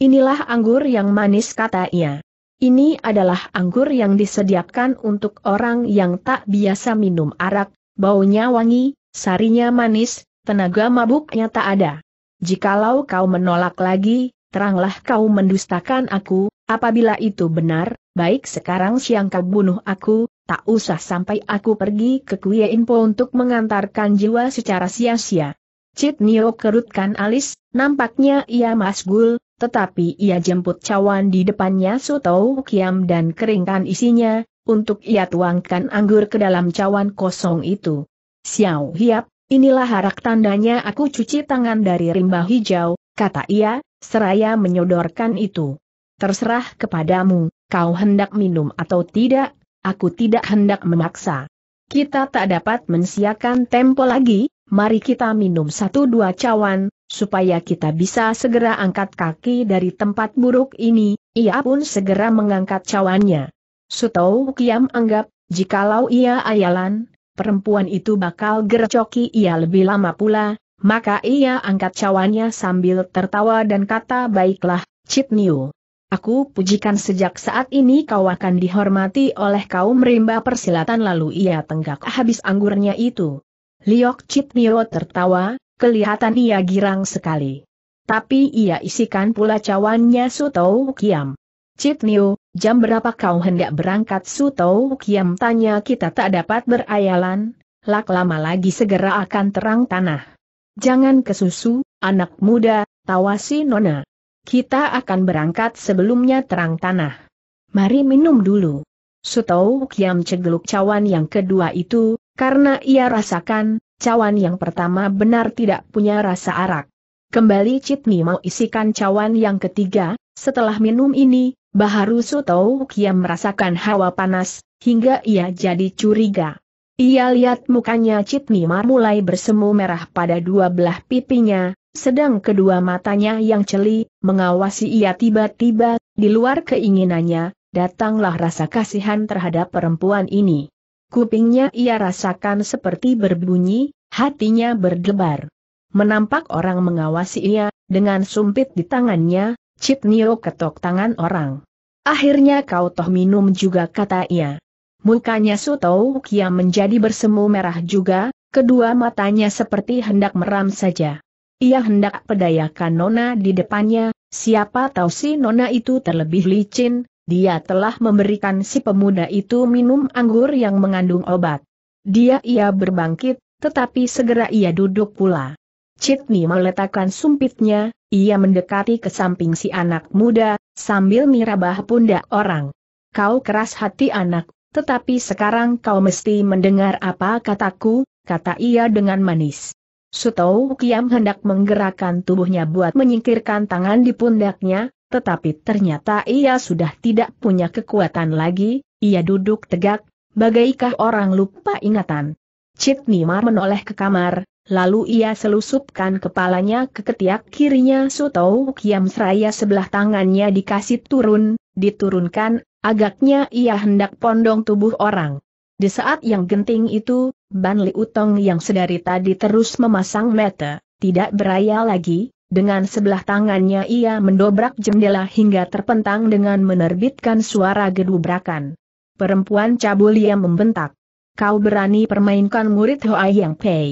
Inilah anggur yang manis kata ia. Ini adalah anggur yang disediakan untuk orang yang tak biasa minum arak, baunya wangi, sarinya manis, tenaga mabuknya tak ada. Jikalau kau menolak lagi, teranglah kau mendustakan aku, apabila itu benar, baik sekarang siang kau bunuh aku, tak usah sampai aku pergi ke kuya Inpo untuk mengantarkan jiwa secara sia-sia. Cit Nio kerutkan alis, nampaknya ia masgul, tetapi ia jemput cawan di depannya soto kiam dan keringkan isinya, untuk ia tuangkan anggur ke dalam cawan kosong itu. Xiao Hiap, inilah harak tandanya aku cuci tangan dari rimba hijau, kata ia, seraya menyodorkan itu. Terserah kepadamu, kau hendak minum atau tidak, aku tidak hendak memaksa. Kita tak dapat mensiakan tempo lagi, mari kita minum satu dua cawan, supaya kita bisa segera angkat kaki dari tempat buruk ini, ia pun segera mengangkat cawannya. Sutou Kiam anggap, jikalau ia ayalan, perempuan itu bakal gercoki ia lebih lama pula, maka ia angkat cawannya sambil tertawa dan kata baiklah, Cit Niu. Aku pujikan sejak saat ini kau akan dihormati oleh kaum rimba persilatan lalu ia tenggak habis anggurnya itu. Liok Citnio tertawa, kelihatan ia girang sekali. Tapi ia isikan pula cawannya Sutou Kiam. Cip Niu, jam berapa kau hendak berangkat Sutou Kiam tanya kita tak dapat berayalan, lak lama lagi segera akan terang tanah. Jangan kesusu, anak muda, tawasi Nona. Kita akan berangkat sebelumnya terang tanah. Mari minum dulu. Sutou Kiam cegeluk cawan yang kedua itu, karena ia rasakan, cawan yang pertama benar tidak punya rasa arak. Kembali Citni mau isikan cawan yang ketiga, setelah minum ini, Baharu Sutou Kiam merasakan hawa panas, hingga ia jadi curiga. Ia lihat mukanya Mar mulai bersemu merah pada dua belah pipinya, sedang kedua matanya yang celi, mengawasi ia tiba-tiba, di luar keinginannya, datanglah rasa kasihan terhadap perempuan ini. Kupingnya ia rasakan seperti berbunyi, hatinya berdebar. Menampak orang mengawasi ia, dengan sumpit di tangannya, Cip Nio ketok tangan orang. Akhirnya kau toh minum juga kata ia. Mukanya Suto Kia menjadi bersemu merah juga, kedua matanya seperti hendak meram saja. Ia hendak pedayakan Nona di depannya, siapa tahu si Nona itu terlebih licin, dia telah memberikan si pemuda itu minum anggur yang mengandung obat. Dia ia berbangkit, tetapi segera ia duduk pula. Citni meletakkan sumpitnya, ia mendekati ke samping si anak muda, sambil mirabah pundak orang. Kau keras hati anak, tetapi sekarang kau mesti mendengar apa kataku, kata ia dengan manis. Sutou Kiam hendak menggerakkan tubuhnya buat menyingkirkan tangan di pundaknya, tetapi ternyata ia sudah tidak punya kekuatan lagi, ia duduk tegak, bagaikah orang lupa ingatan. Cik Nimar menoleh ke kamar, lalu ia selusupkan kepalanya ke ketiak kirinya Sutou Kiam Seraya sebelah tangannya dikasih turun, diturunkan, agaknya ia hendak pondong tubuh orang. Di saat yang genting itu, Ban Li Utong yang sedari tadi terus memasang mata, tidak beraya lagi, dengan sebelah tangannya ia mendobrak jendela hingga terpentang dengan menerbitkan suara gedubrakan. Perempuan cabul yang membentak. Kau berani permainkan murid Hoa Yang Pei.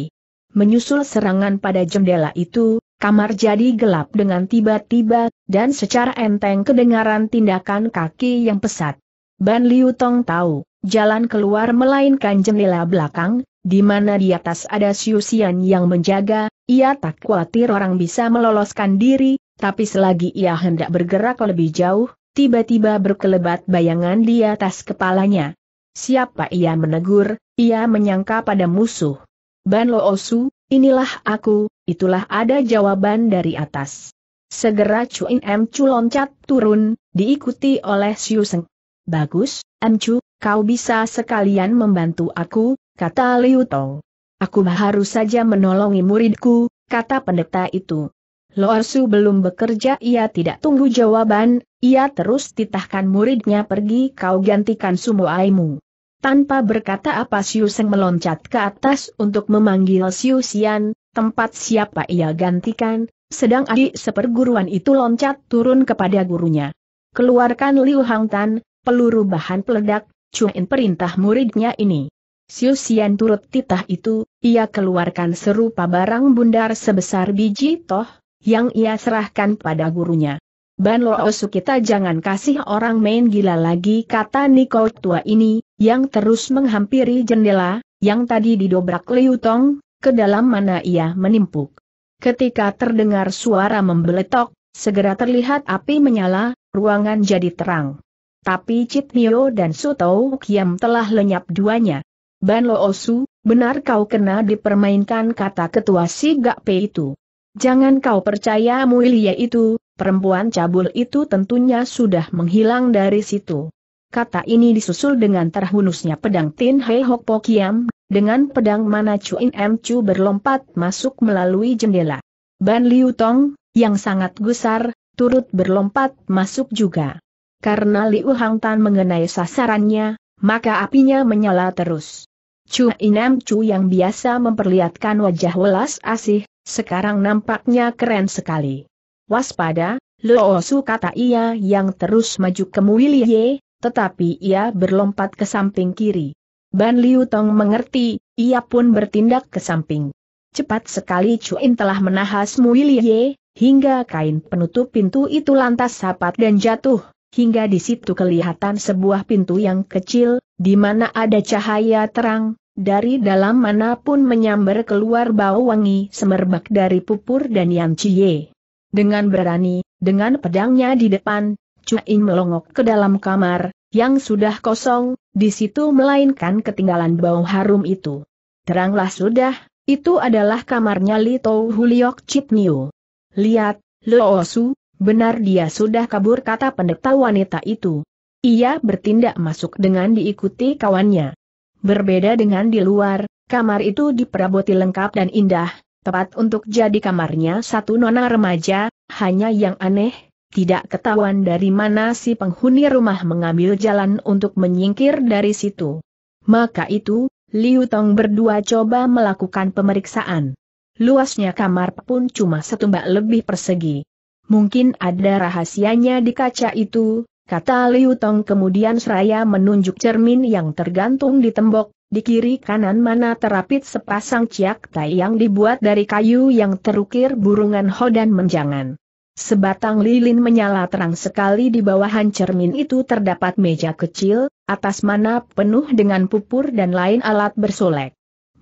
Menyusul serangan pada jendela itu, kamar jadi gelap dengan tiba-tiba, dan secara enteng kedengaran tindakan kaki yang pesat. Ban Liu Tong tahu, jalan keluar melainkan jendela belakang, di mana di atas ada Siusian yang menjaga, ia tak khawatir orang bisa meloloskan diri, tapi selagi ia hendak bergerak lebih jauh, tiba-tiba berkelebat bayangan di atas kepalanya. Siapa ia menegur, ia menyangka pada musuh. Ban Lo Osu, inilah aku, itulah ada jawaban dari atas. Segera Chu In Em Chu loncat turun, diikuti oleh Siu Bagus, M Chu, kau bisa sekalian membantu aku, kata Liu Tong. Aku harus saja menolongi muridku, kata pendeta itu. Su belum bekerja ia tidak tunggu jawaban, ia terus titahkan muridnya pergi kau gantikan aimu. Tanpa berkata apa Siu Seng meloncat ke atas untuk memanggil Siu Xian, tempat siapa ia gantikan, sedang adik seperguruan itu loncat turun kepada gurunya. Keluarkan Liu Hang Tan, peluru bahan peledak, cuin perintah muridnya ini. Siusian turut titah itu, ia keluarkan serupa barang bundar sebesar biji toh, yang ia serahkan pada gurunya. Ban Loosu kita jangan kasih orang main gila lagi kata Niko tua ini, yang terus menghampiri jendela, yang tadi didobrak Liu Tong, ke dalam mana ia menimpuk. Ketika terdengar suara membeletok, segera terlihat api menyala, ruangan jadi terang. Tapi Citnio dan Suto Kiam telah lenyap duanya. Ban Lo Osu, benar kau kena dipermainkan kata ketua si Pe itu. Jangan kau percaya Muilia itu, perempuan cabul itu tentunya sudah menghilang dari situ. Kata ini disusul dengan terhunusnya pedang Tin Hei Hok Po Kiam, dengan pedang mana In Em Chu berlompat masuk melalui jendela. Ban Liu Tong, yang sangat gusar, turut berlompat masuk juga. Karena Liu Hang Tan mengenai sasarannya, maka apinya menyala terus. Chu Inem Chu yang biasa memperlihatkan wajah welas asih, sekarang nampaknya keren sekali. Waspada, Loosu kata ia yang terus maju ke Muilie, tetapi ia berlompat ke samping kiri. Ban Liu Tong mengerti, ia pun bertindak ke samping. Cepat sekali in telah menahas Muilie, hingga kain penutup pintu itu lantas sapat dan jatuh. Hingga di situ kelihatan sebuah pintu yang kecil, di mana ada cahaya terang, dari dalam manapun menyambar keluar bau wangi semerbak dari pupur dan Yan Chie. Dengan berani, dengan pedangnya di depan, Cuin melongok ke dalam kamar, yang sudah kosong, di situ melainkan ketinggalan bau harum itu. Teranglah sudah, itu adalah kamarnya Lito Huliok Chipniu. Lihat, Loosu, benar dia sudah kabur kata pendeta wanita itu. Ia bertindak masuk dengan diikuti kawannya. Berbeda dengan di luar, kamar itu diperaboti lengkap dan indah, tepat untuk jadi kamarnya satu nona remaja, hanya yang aneh, tidak ketahuan dari mana si penghuni rumah mengambil jalan untuk menyingkir dari situ. Maka itu, Liu Tong berdua coba melakukan pemeriksaan. Luasnya kamar pun cuma setumbak lebih persegi. Mungkin ada rahasianya di kaca itu, kata Liu Tong kemudian seraya menunjuk cermin yang tergantung di tembok, di kiri kanan mana terapit sepasang ciak tai yang dibuat dari kayu yang terukir burungan hodan menjangan. Sebatang lilin menyala terang sekali di bawahan cermin itu terdapat meja kecil, atas mana penuh dengan pupur dan lain alat bersolek.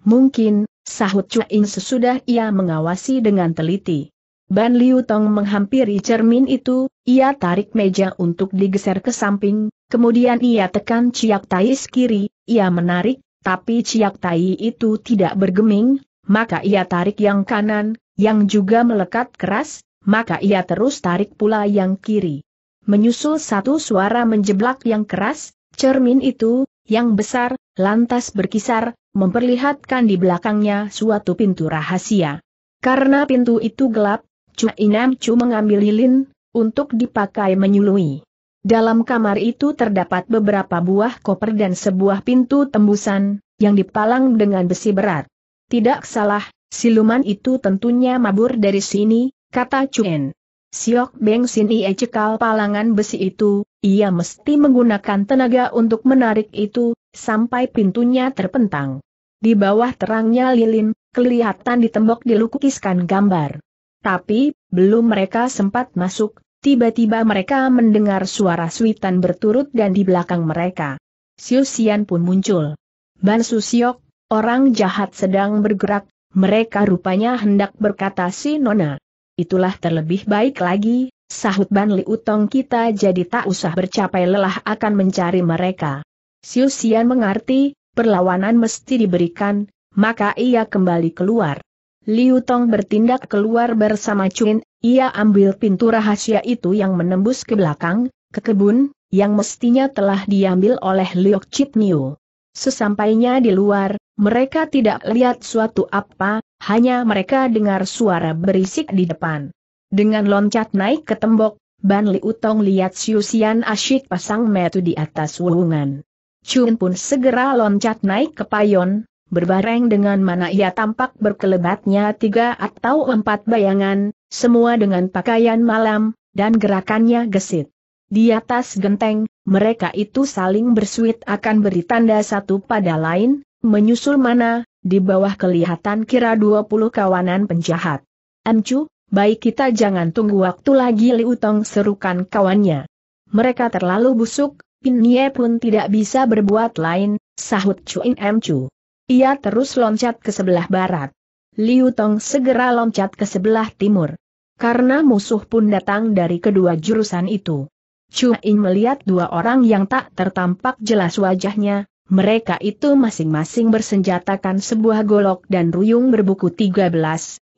Mungkin, sahut Ying sesudah ia mengawasi dengan teliti. Ban Liu Tong menghampiri cermin itu, ia tarik meja untuk digeser ke samping, kemudian ia tekan Ciak Tai kiri, ia menarik, tapi Ciak Tai itu tidak bergeming, maka ia tarik yang kanan, yang juga melekat keras, maka ia terus tarik pula yang kiri. Menyusul satu suara menjeblak yang keras, cermin itu, yang besar, lantas berkisar, memperlihatkan di belakangnya suatu pintu rahasia. Karena pintu itu gelap, Chu Inam cuma mengambil lilin, untuk dipakai menyului. Dalam kamar itu terdapat beberapa buah koper dan sebuah pintu tembusan, yang dipalang dengan besi berat. Tidak salah, siluman itu tentunya mabur dari sini, kata Chuen. Siok Beng Sin Ie cekal palangan besi itu, ia mesti menggunakan tenaga untuk menarik itu, sampai pintunya terpentang. Di bawah terangnya lilin, kelihatan di tembok dilukiskan gambar. Tapi, belum mereka sempat masuk, tiba-tiba mereka mendengar suara suitan berturut dan di belakang mereka. Siusian pun muncul. Ban Susiok, orang jahat sedang bergerak, mereka rupanya hendak berkata si Nona. Itulah terlebih baik lagi, sahut Ban Liutong kita jadi tak usah bercapai lelah akan mencari mereka. Siusian mengerti, perlawanan mesti diberikan, maka ia kembali keluar. Liu Tong bertindak keluar bersama Chun, ia ambil pintu rahasia itu yang menembus ke belakang, ke kebun, yang mestinya telah diambil oleh Liu Chit Niu. Sesampainya di luar, mereka tidak lihat suatu apa, hanya mereka dengar suara berisik di depan. Dengan loncat naik ke tembok, Ban Liu Tong lihat Xian asyik pasang metu di atas wuhungan. Chun pun segera loncat naik ke payon, berbareng dengan mana ia tampak berkelebatnya tiga atau empat bayangan, semua dengan pakaian malam, dan gerakannya gesit. Di atas genteng, mereka itu saling bersuit akan beri tanda satu pada lain, menyusul mana, di bawah kelihatan kira dua puluh kawanan penjahat. Amcu, baik kita jangan tunggu waktu lagi liutong serukan kawannya. Mereka terlalu busuk, Pinye pun tidak bisa berbuat lain, sahut Cuin Chu. Ia terus loncat ke sebelah barat. Liu Tong segera loncat ke sebelah timur. Karena musuh pun datang dari kedua jurusan itu. Chu In melihat dua orang yang tak tertampak jelas wajahnya, mereka itu masing-masing bersenjatakan sebuah golok dan ruyung berbuku 13,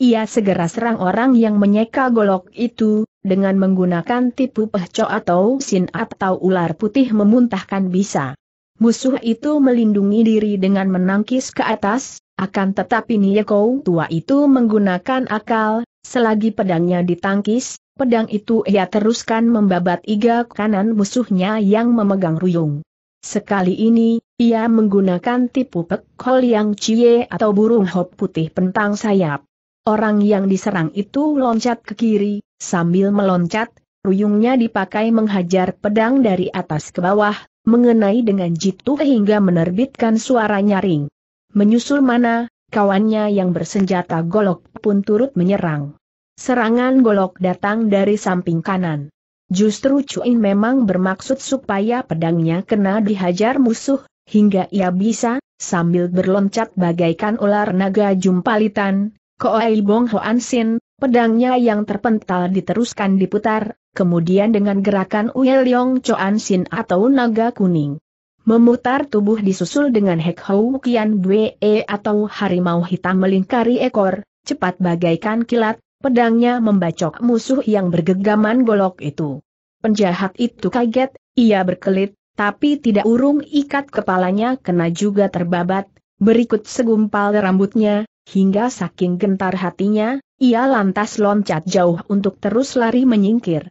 ia segera serang orang yang menyeka golok itu, dengan menggunakan tipu pehco atau sin atau ular putih memuntahkan bisa. Musuh itu melindungi diri dengan menangkis ke atas, akan tetapi Niekou tua itu menggunakan akal, selagi pedangnya ditangkis, pedang itu ia teruskan membabat iga kanan musuhnya yang memegang ruyung. Sekali ini, ia menggunakan tipu pekol kol yang cie atau burung hop putih pentang sayap. Orang yang diserang itu loncat ke kiri, sambil meloncat, ruyungnya dipakai menghajar pedang dari atas ke bawah, mengenai dengan jitu hingga menerbitkan suara nyaring. Menyusul mana, kawannya yang bersenjata golok pun turut menyerang. Serangan golok datang dari samping kanan. Justru Cuin memang bermaksud supaya pedangnya kena dihajar musuh, hingga ia bisa, sambil berloncat bagaikan ular naga jumpalitan, Koei Bong Hoan Sin, Pedangnya yang terpental diteruskan diputar, kemudian dengan gerakan Uye Leong Choan Sin atau naga kuning. Memutar tubuh disusul dengan Hek Hou Kian Bwe atau harimau hitam melingkari ekor, cepat bagaikan kilat, pedangnya membacok musuh yang bergegaman golok itu. Penjahat itu kaget, ia berkelit, tapi tidak urung ikat kepalanya kena juga terbabat, berikut segumpal rambutnya, hingga saking gentar hatinya, ia lantas loncat jauh untuk terus lari menyingkir.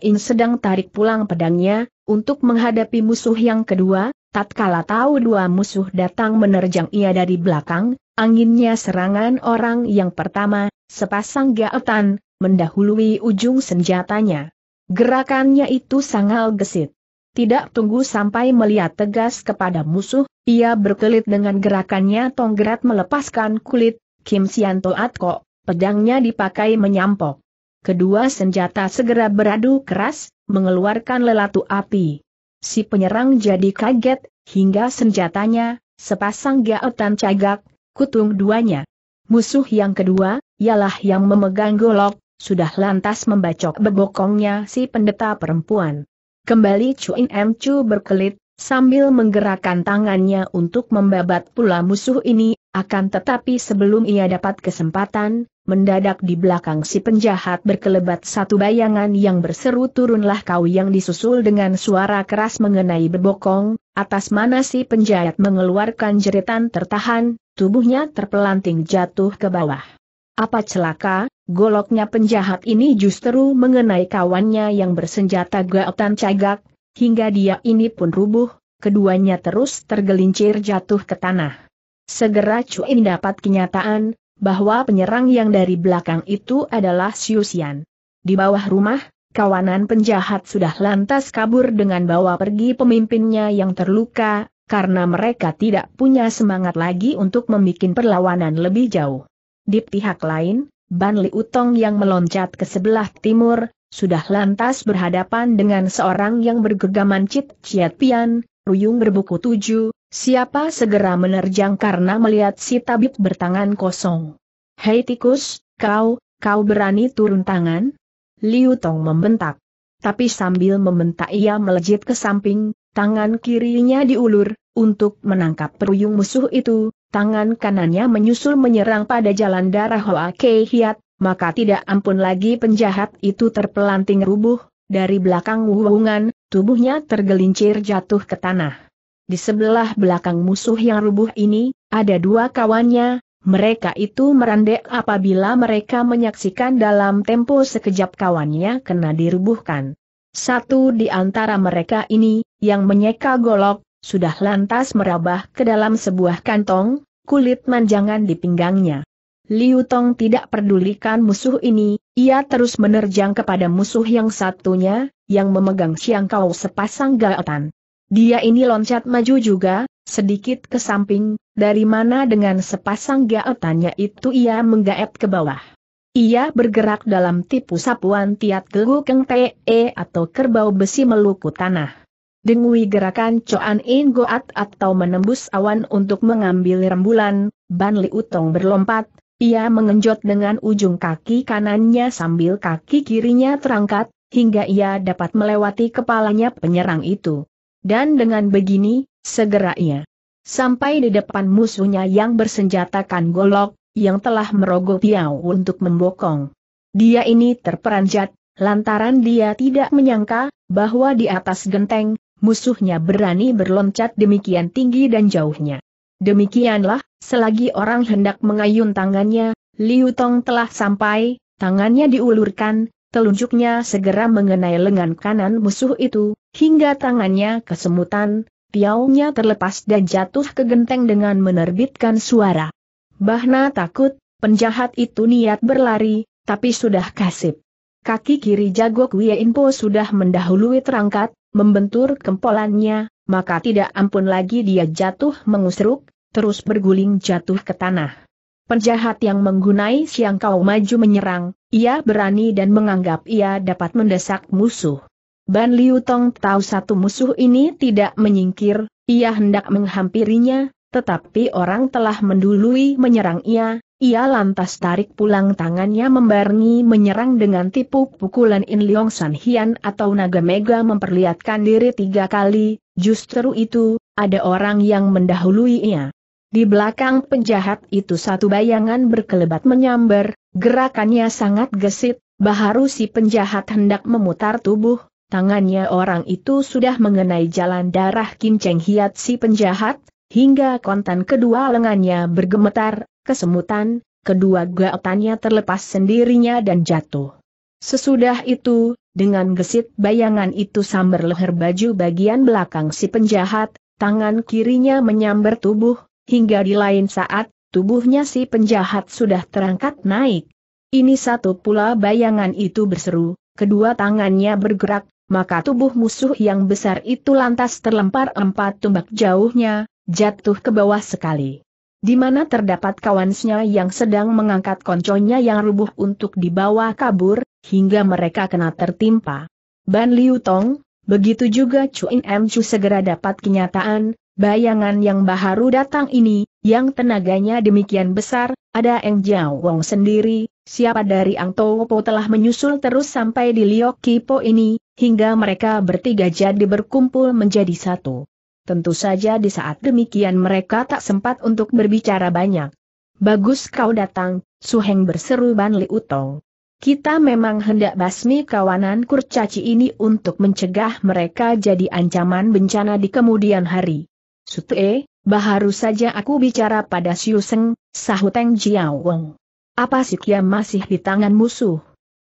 In sedang tarik pulang pedangnya, untuk menghadapi musuh yang kedua, tatkala tahu dua musuh datang menerjang ia dari belakang, anginnya serangan orang yang pertama, sepasang gaetan, mendahului ujung senjatanya. Gerakannya itu sangat gesit. Tidak tunggu sampai melihat tegas kepada musuh, ia berkelit dengan gerakannya tonggerat melepaskan kulit, Kim Sianto Kok pedangnya dipakai menyampok. Kedua senjata segera beradu keras, mengeluarkan lelatu api. Si penyerang jadi kaget, hingga senjatanya, sepasang gaotan cagak, kutung duanya. Musuh yang kedua, ialah yang memegang golok, sudah lantas membacok bebokongnya si pendeta perempuan. Kembali Chuin M. Chu berkelit, sambil menggerakkan tangannya untuk membabat pula musuh ini akan tetapi sebelum ia dapat kesempatan, mendadak di belakang si penjahat berkelebat satu bayangan yang berseru turunlah kau yang disusul dengan suara keras mengenai bebokong, atas mana si penjahat mengeluarkan jeritan tertahan, tubuhnya terpelanting jatuh ke bawah. Apa celaka, goloknya penjahat ini justru mengenai kawannya yang bersenjata gaotan cagak, hingga dia ini pun rubuh, keduanya terus tergelincir jatuh ke tanah. Segera Cui dapat kenyataan, bahwa penyerang yang dari belakang itu adalah Xian. Di bawah rumah, kawanan penjahat sudah lantas kabur dengan bawa pergi pemimpinnya yang terluka, karena mereka tidak punya semangat lagi untuk membuat perlawanan lebih jauh. Di pihak lain, Ban Li Utong yang meloncat ke sebelah timur, sudah lantas berhadapan dengan seorang yang bergegaman Cit Ciat Pian, Ruyung berbuku tujuh, Siapa segera menerjang karena melihat si tabib bertangan kosong. Hei tikus, kau, kau berani turun tangan? Liu Tong membentak. Tapi sambil membentak ia melejit ke samping, tangan kirinya diulur, untuk menangkap peruyung musuh itu, tangan kanannya menyusul menyerang pada jalan darah Hoa Kei Hiat, maka tidak ampun lagi penjahat itu terpelanting rubuh, dari belakang wuhungan, tubuhnya tergelincir jatuh ke tanah. Di sebelah belakang musuh yang rubuh ini, ada dua kawannya, mereka itu merandek apabila mereka menyaksikan dalam tempo sekejap kawannya kena dirubuhkan. Satu di antara mereka ini, yang menyeka golok, sudah lantas merabah ke dalam sebuah kantong, kulit manjangan di pinggangnya. Liu Tong tidak pedulikan musuh ini, ia terus menerjang kepada musuh yang satunya, yang memegang siang kau sepasang gaotan. Dia ini loncat maju juga, sedikit ke samping, dari mana dengan sepasang gaetannya itu ia menggaet ke bawah. Ia bergerak dalam tipu sapuan tiat gelu keng te e, atau kerbau besi melukut tanah. Dengui gerakan coan in goat atau menembus awan untuk mengambil rembulan, Ban Li Utong berlompat, ia mengenjot dengan ujung kaki kanannya sambil kaki kirinya terangkat, hingga ia dapat melewati kepalanya penyerang itu. Dan dengan begini, segera ia sampai di depan musuhnya yang bersenjatakan golok, yang telah merogoh Piau untuk membokong. Dia ini terperanjat, lantaran dia tidak menyangka, bahwa di atas genteng, musuhnya berani berloncat demikian tinggi dan jauhnya. Demikianlah, selagi orang hendak mengayun tangannya, Liu Tong telah sampai, tangannya diulurkan, telunjuknya segera mengenai lengan kanan musuh itu, hingga tangannya kesemutan, piaunya terlepas dan jatuh ke genteng dengan menerbitkan suara. Bahna takut, penjahat itu niat berlari, tapi sudah kasip. Kaki kiri jago Kuya Inpo sudah mendahului terangkat, membentur kempolannya, maka tidak ampun lagi dia jatuh mengusruk, terus berguling jatuh ke tanah. Penjahat yang menggunai siang kau maju menyerang, ia berani dan menganggap ia dapat mendesak musuh. Ban Liu Tong tahu satu musuh ini tidak menyingkir, ia hendak menghampirinya, tetapi orang telah mendului menyerang ia, ia lantas tarik pulang tangannya membarengi menyerang dengan tipu pukulan In Leong San Hian atau naga mega memperlihatkan diri tiga kali, justru itu, ada orang yang mendahului ia. Di belakang penjahat itu satu bayangan berkelebat menyambar, gerakannya sangat gesit, baharu si penjahat hendak memutar tubuh, tangannya orang itu sudah mengenai jalan darah kinceng hiat si penjahat, hingga kontan kedua lengannya bergemetar, kesemutan, kedua gaotannya terlepas sendirinya dan jatuh. Sesudah itu, dengan gesit bayangan itu sambar leher baju bagian belakang si penjahat, tangan kirinya menyambar tubuh, hingga di lain saat, tubuhnya si penjahat sudah terangkat naik. Ini satu pula bayangan itu berseru, kedua tangannya bergerak, maka tubuh musuh yang besar itu lantas terlempar empat tumbak jauhnya, jatuh ke bawah sekali di mana terdapat kawansnya yang sedang mengangkat konconya yang rubuh untuk dibawa kabur, hingga mereka kena tertimpa. Ban Liu Tong, begitu juga Chu In Em Chu segera dapat kenyataan, Bayangan yang baru datang ini, yang tenaganya demikian besar, ada Eng Jiao Wong sendiri, siapa dari Ang Po telah menyusul terus sampai di Liok Kipo ini, hingga mereka bertiga jadi berkumpul menjadi satu. Tentu saja di saat demikian mereka tak sempat untuk berbicara banyak. Bagus kau datang, Su Heng berseru Ban Li Utong. Kita memang hendak basmi kawanan kurcaci ini untuk mencegah mereka jadi ancaman bencana di kemudian hari. Sutue, eh, baharu saja aku bicara pada Siu Seng, sahut Teng Jiao Weng. Apa si Kia masih di tangan musuh?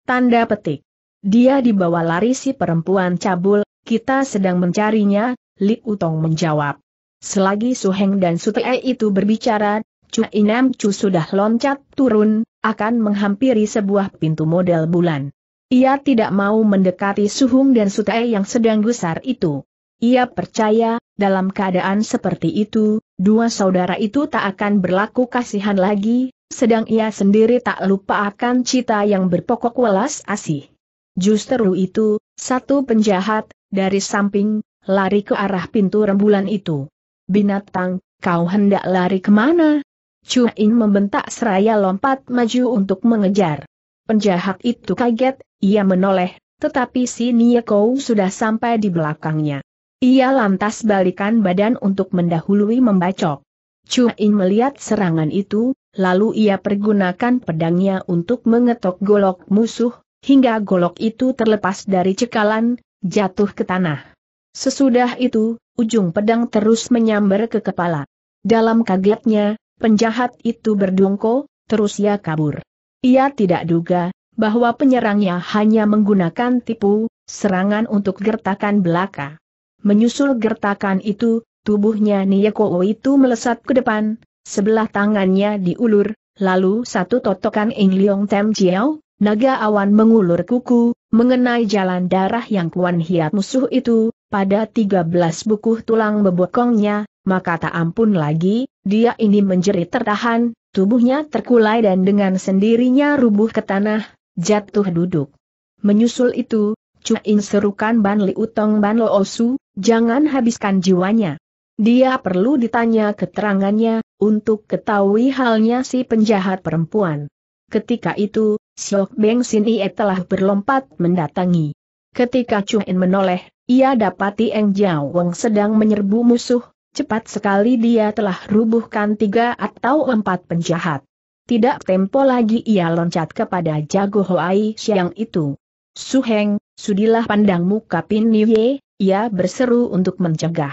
Tanda petik. Dia dibawa lari si perempuan cabul, kita sedang mencarinya, Li Utong menjawab. Selagi Suheng dan Sutei itu berbicara, Chu Inam Chu sudah loncat turun, akan menghampiri sebuah pintu model bulan. Ia tidak mau mendekati Suhung dan Sutei yang sedang gusar itu. Ia percaya, dalam keadaan seperti itu, dua saudara itu tak akan berlaku kasihan lagi, sedang ia sendiri tak lupa akan cita yang berpokok welas asih. Justru itu, satu penjahat, dari samping, lari ke arah pintu rembulan itu. Binatang, kau hendak lari kemana? Cuin membentak seraya lompat maju untuk mengejar. Penjahat itu kaget, ia menoleh, tetapi si Nieko sudah sampai di belakangnya. Ia lantas balikan badan untuk mendahului membacok. Cuin melihat serangan itu, lalu ia pergunakan pedangnya untuk mengetok golok musuh, hingga golok itu terlepas dari cekalan, jatuh ke tanah. Sesudah itu, ujung pedang terus menyambar ke kepala. Dalam kagetnya, penjahat itu berdungko, terus ia kabur. Ia tidak duga, bahwa penyerangnya hanya menggunakan tipu, serangan untuk gertakan belaka. Menyusul gertakan itu, tubuhnya Niyeko itu melesat ke depan, sebelah tangannya diulur, lalu satu totokan Ing Liong Tem Jiao, naga awan mengulur kuku, mengenai jalan darah yang Kuan Hiat musuh itu, pada 13 buku tulang bebokongnya, maka tak ampun lagi, dia ini menjerit tertahan, tubuhnya terkulai dan dengan sendirinya rubuh ke tanah, jatuh duduk. Menyusul itu, Cuin serukan Ban Li Utong Ban Lo Osu, jangan habiskan jiwanya. Dia perlu ditanya keterangannya, untuk ketahui halnya si penjahat perempuan. Ketika itu, Siok Beng Sin Ie telah berlompat mendatangi. Ketika Cuin menoleh, ia dapati Eng Jiao Wong sedang menyerbu musuh, cepat sekali dia telah rubuhkan tiga atau empat penjahat. Tidak tempo lagi ia loncat kepada Jago Hoai Siang itu. Suheng, sudilah pandang muka Pin Niye, ia berseru untuk mencegah.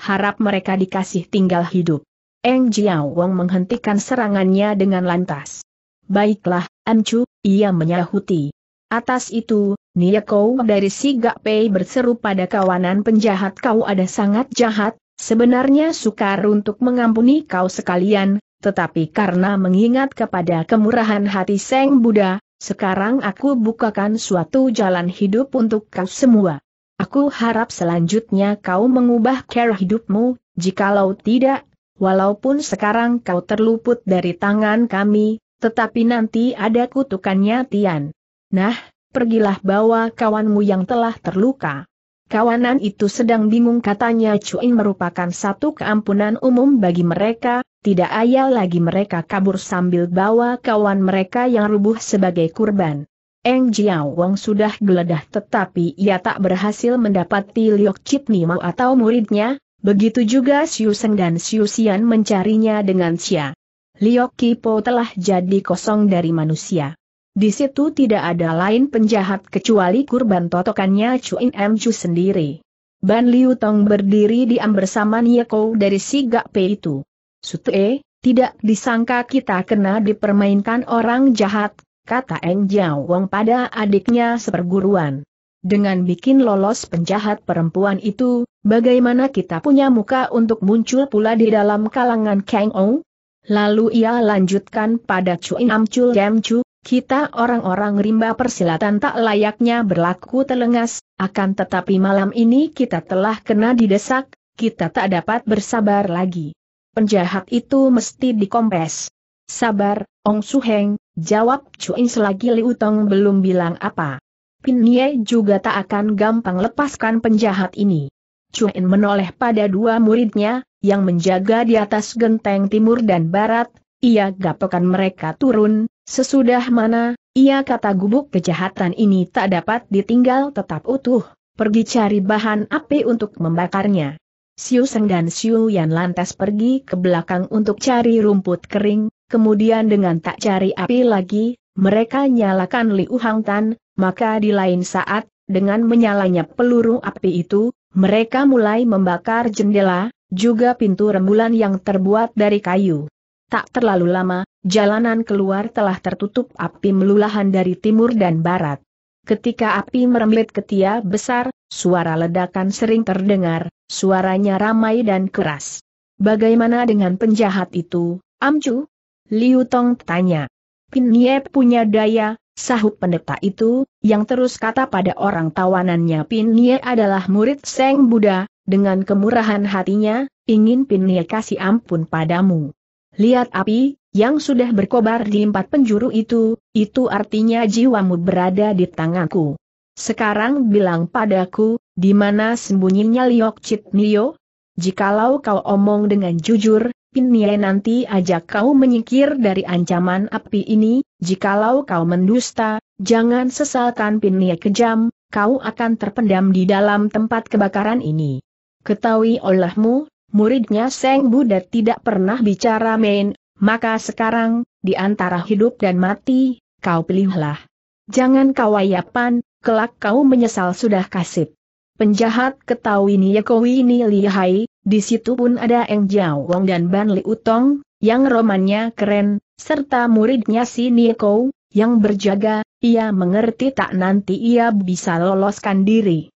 Harap mereka dikasih tinggal hidup. Eng Jiao Wong menghentikan serangannya dengan lantas. Baiklah, Amcu, ia menyahuti. Atas itu, Nia Kou dari si Pei berseru pada kawanan penjahat kau ada sangat jahat, sebenarnya sukar untuk mengampuni kau sekalian, tetapi karena mengingat kepada kemurahan hati Seng Buddha, sekarang aku bukakan suatu jalan hidup untuk kau semua. Aku harap selanjutnya kau mengubah cara hidupmu, jikalau tidak, walaupun sekarang kau terluput dari tangan kami, tetapi nanti ada kutukannya Tian. Nah, pergilah bawa kawanmu yang telah terluka. Kawanan itu sedang bingung katanya Cuin merupakan satu keampunan umum bagi mereka, tidak ayal lagi mereka kabur sambil bawa kawan mereka yang rubuh sebagai kurban. Eng Jiao Wang sudah geledah tetapi ia tak berhasil mendapati Liok Chit Nimo atau muridnya, begitu juga Siu Seng dan Siu Xian mencarinya dengan sia. Liok Kipo telah jadi kosong dari manusia. Di situ tidak ada lain penjahat kecuali kurban totokannya Chuin Em Chu sendiri. Ban Liu Tong berdiri diam bersama Nieko dari si Pei itu. Sutue, eh, tidak disangka kita kena dipermainkan orang jahat, kata Eng Jiao Wong pada adiknya seperguruan. Dengan bikin lolos penjahat perempuan itu, bagaimana kita punya muka untuk muncul pula di dalam kalangan Kang O? Lalu ia lanjutkan pada Cui Namcul Chu, kita orang-orang rimba persilatan tak layaknya berlaku telengas, akan tetapi malam ini kita telah kena didesak, kita tak dapat bersabar lagi penjahat itu mesti dikompes. Sabar, Ong Su Heng, jawab Cuin selagi Liu Tong belum bilang apa. Pin Ye juga tak akan gampang lepaskan penjahat ini. Cuin menoleh pada dua muridnya, yang menjaga di atas genteng timur dan barat, ia gapekan mereka turun, sesudah mana, ia kata gubuk kejahatan ini tak dapat ditinggal tetap utuh, pergi cari bahan api untuk membakarnya. Siu Seng dan Siu Yan lantas pergi ke belakang untuk cari rumput kering, kemudian dengan tak cari api lagi, mereka nyalakan Liu Hang Tan, maka di lain saat, dengan menyalanya peluru api itu, mereka mulai membakar jendela, juga pintu rembulan yang terbuat dari kayu. Tak terlalu lama, jalanan keluar telah tertutup api melulahan dari timur dan barat. Ketika api merembet ke tiang besar, Suara ledakan sering terdengar, suaranya ramai dan keras. Bagaimana dengan penjahat itu, Amcu? Liu Tong tanya. Pinye punya daya, sahut pendeta itu, yang terus kata pada orang tawanannya Pin Pinye adalah murid Seng Buddha, dengan kemurahan hatinya, ingin Pin Pinye kasih ampun padamu. Lihat api, yang sudah berkobar di empat penjuru itu, itu artinya jiwamu berada di tanganku. Sekarang bilang padaku, di mana sembunyinya Liok Chit Nio? Jikalau kau omong dengan jujur, Nye nanti ajak kau menyingkir dari ancaman api ini, jikalau kau mendusta, jangan sesalkan Nye kejam, kau akan terpendam di dalam tempat kebakaran ini. Ketahui olehmu, muridnya Seng Buddha tidak pernah bicara main, maka sekarang, di antara hidup dan mati, kau pilihlah. Jangan kau wayapan, kelak kau menyesal sudah kasip. Penjahat ketahui Yekowi ini lihai, di situ pun ada Eng Jiao Wong dan Ban Li Utong, yang romannya keren, serta muridnya si Niyakou, yang berjaga, ia mengerti tak nanti ia bisa loloskan diri.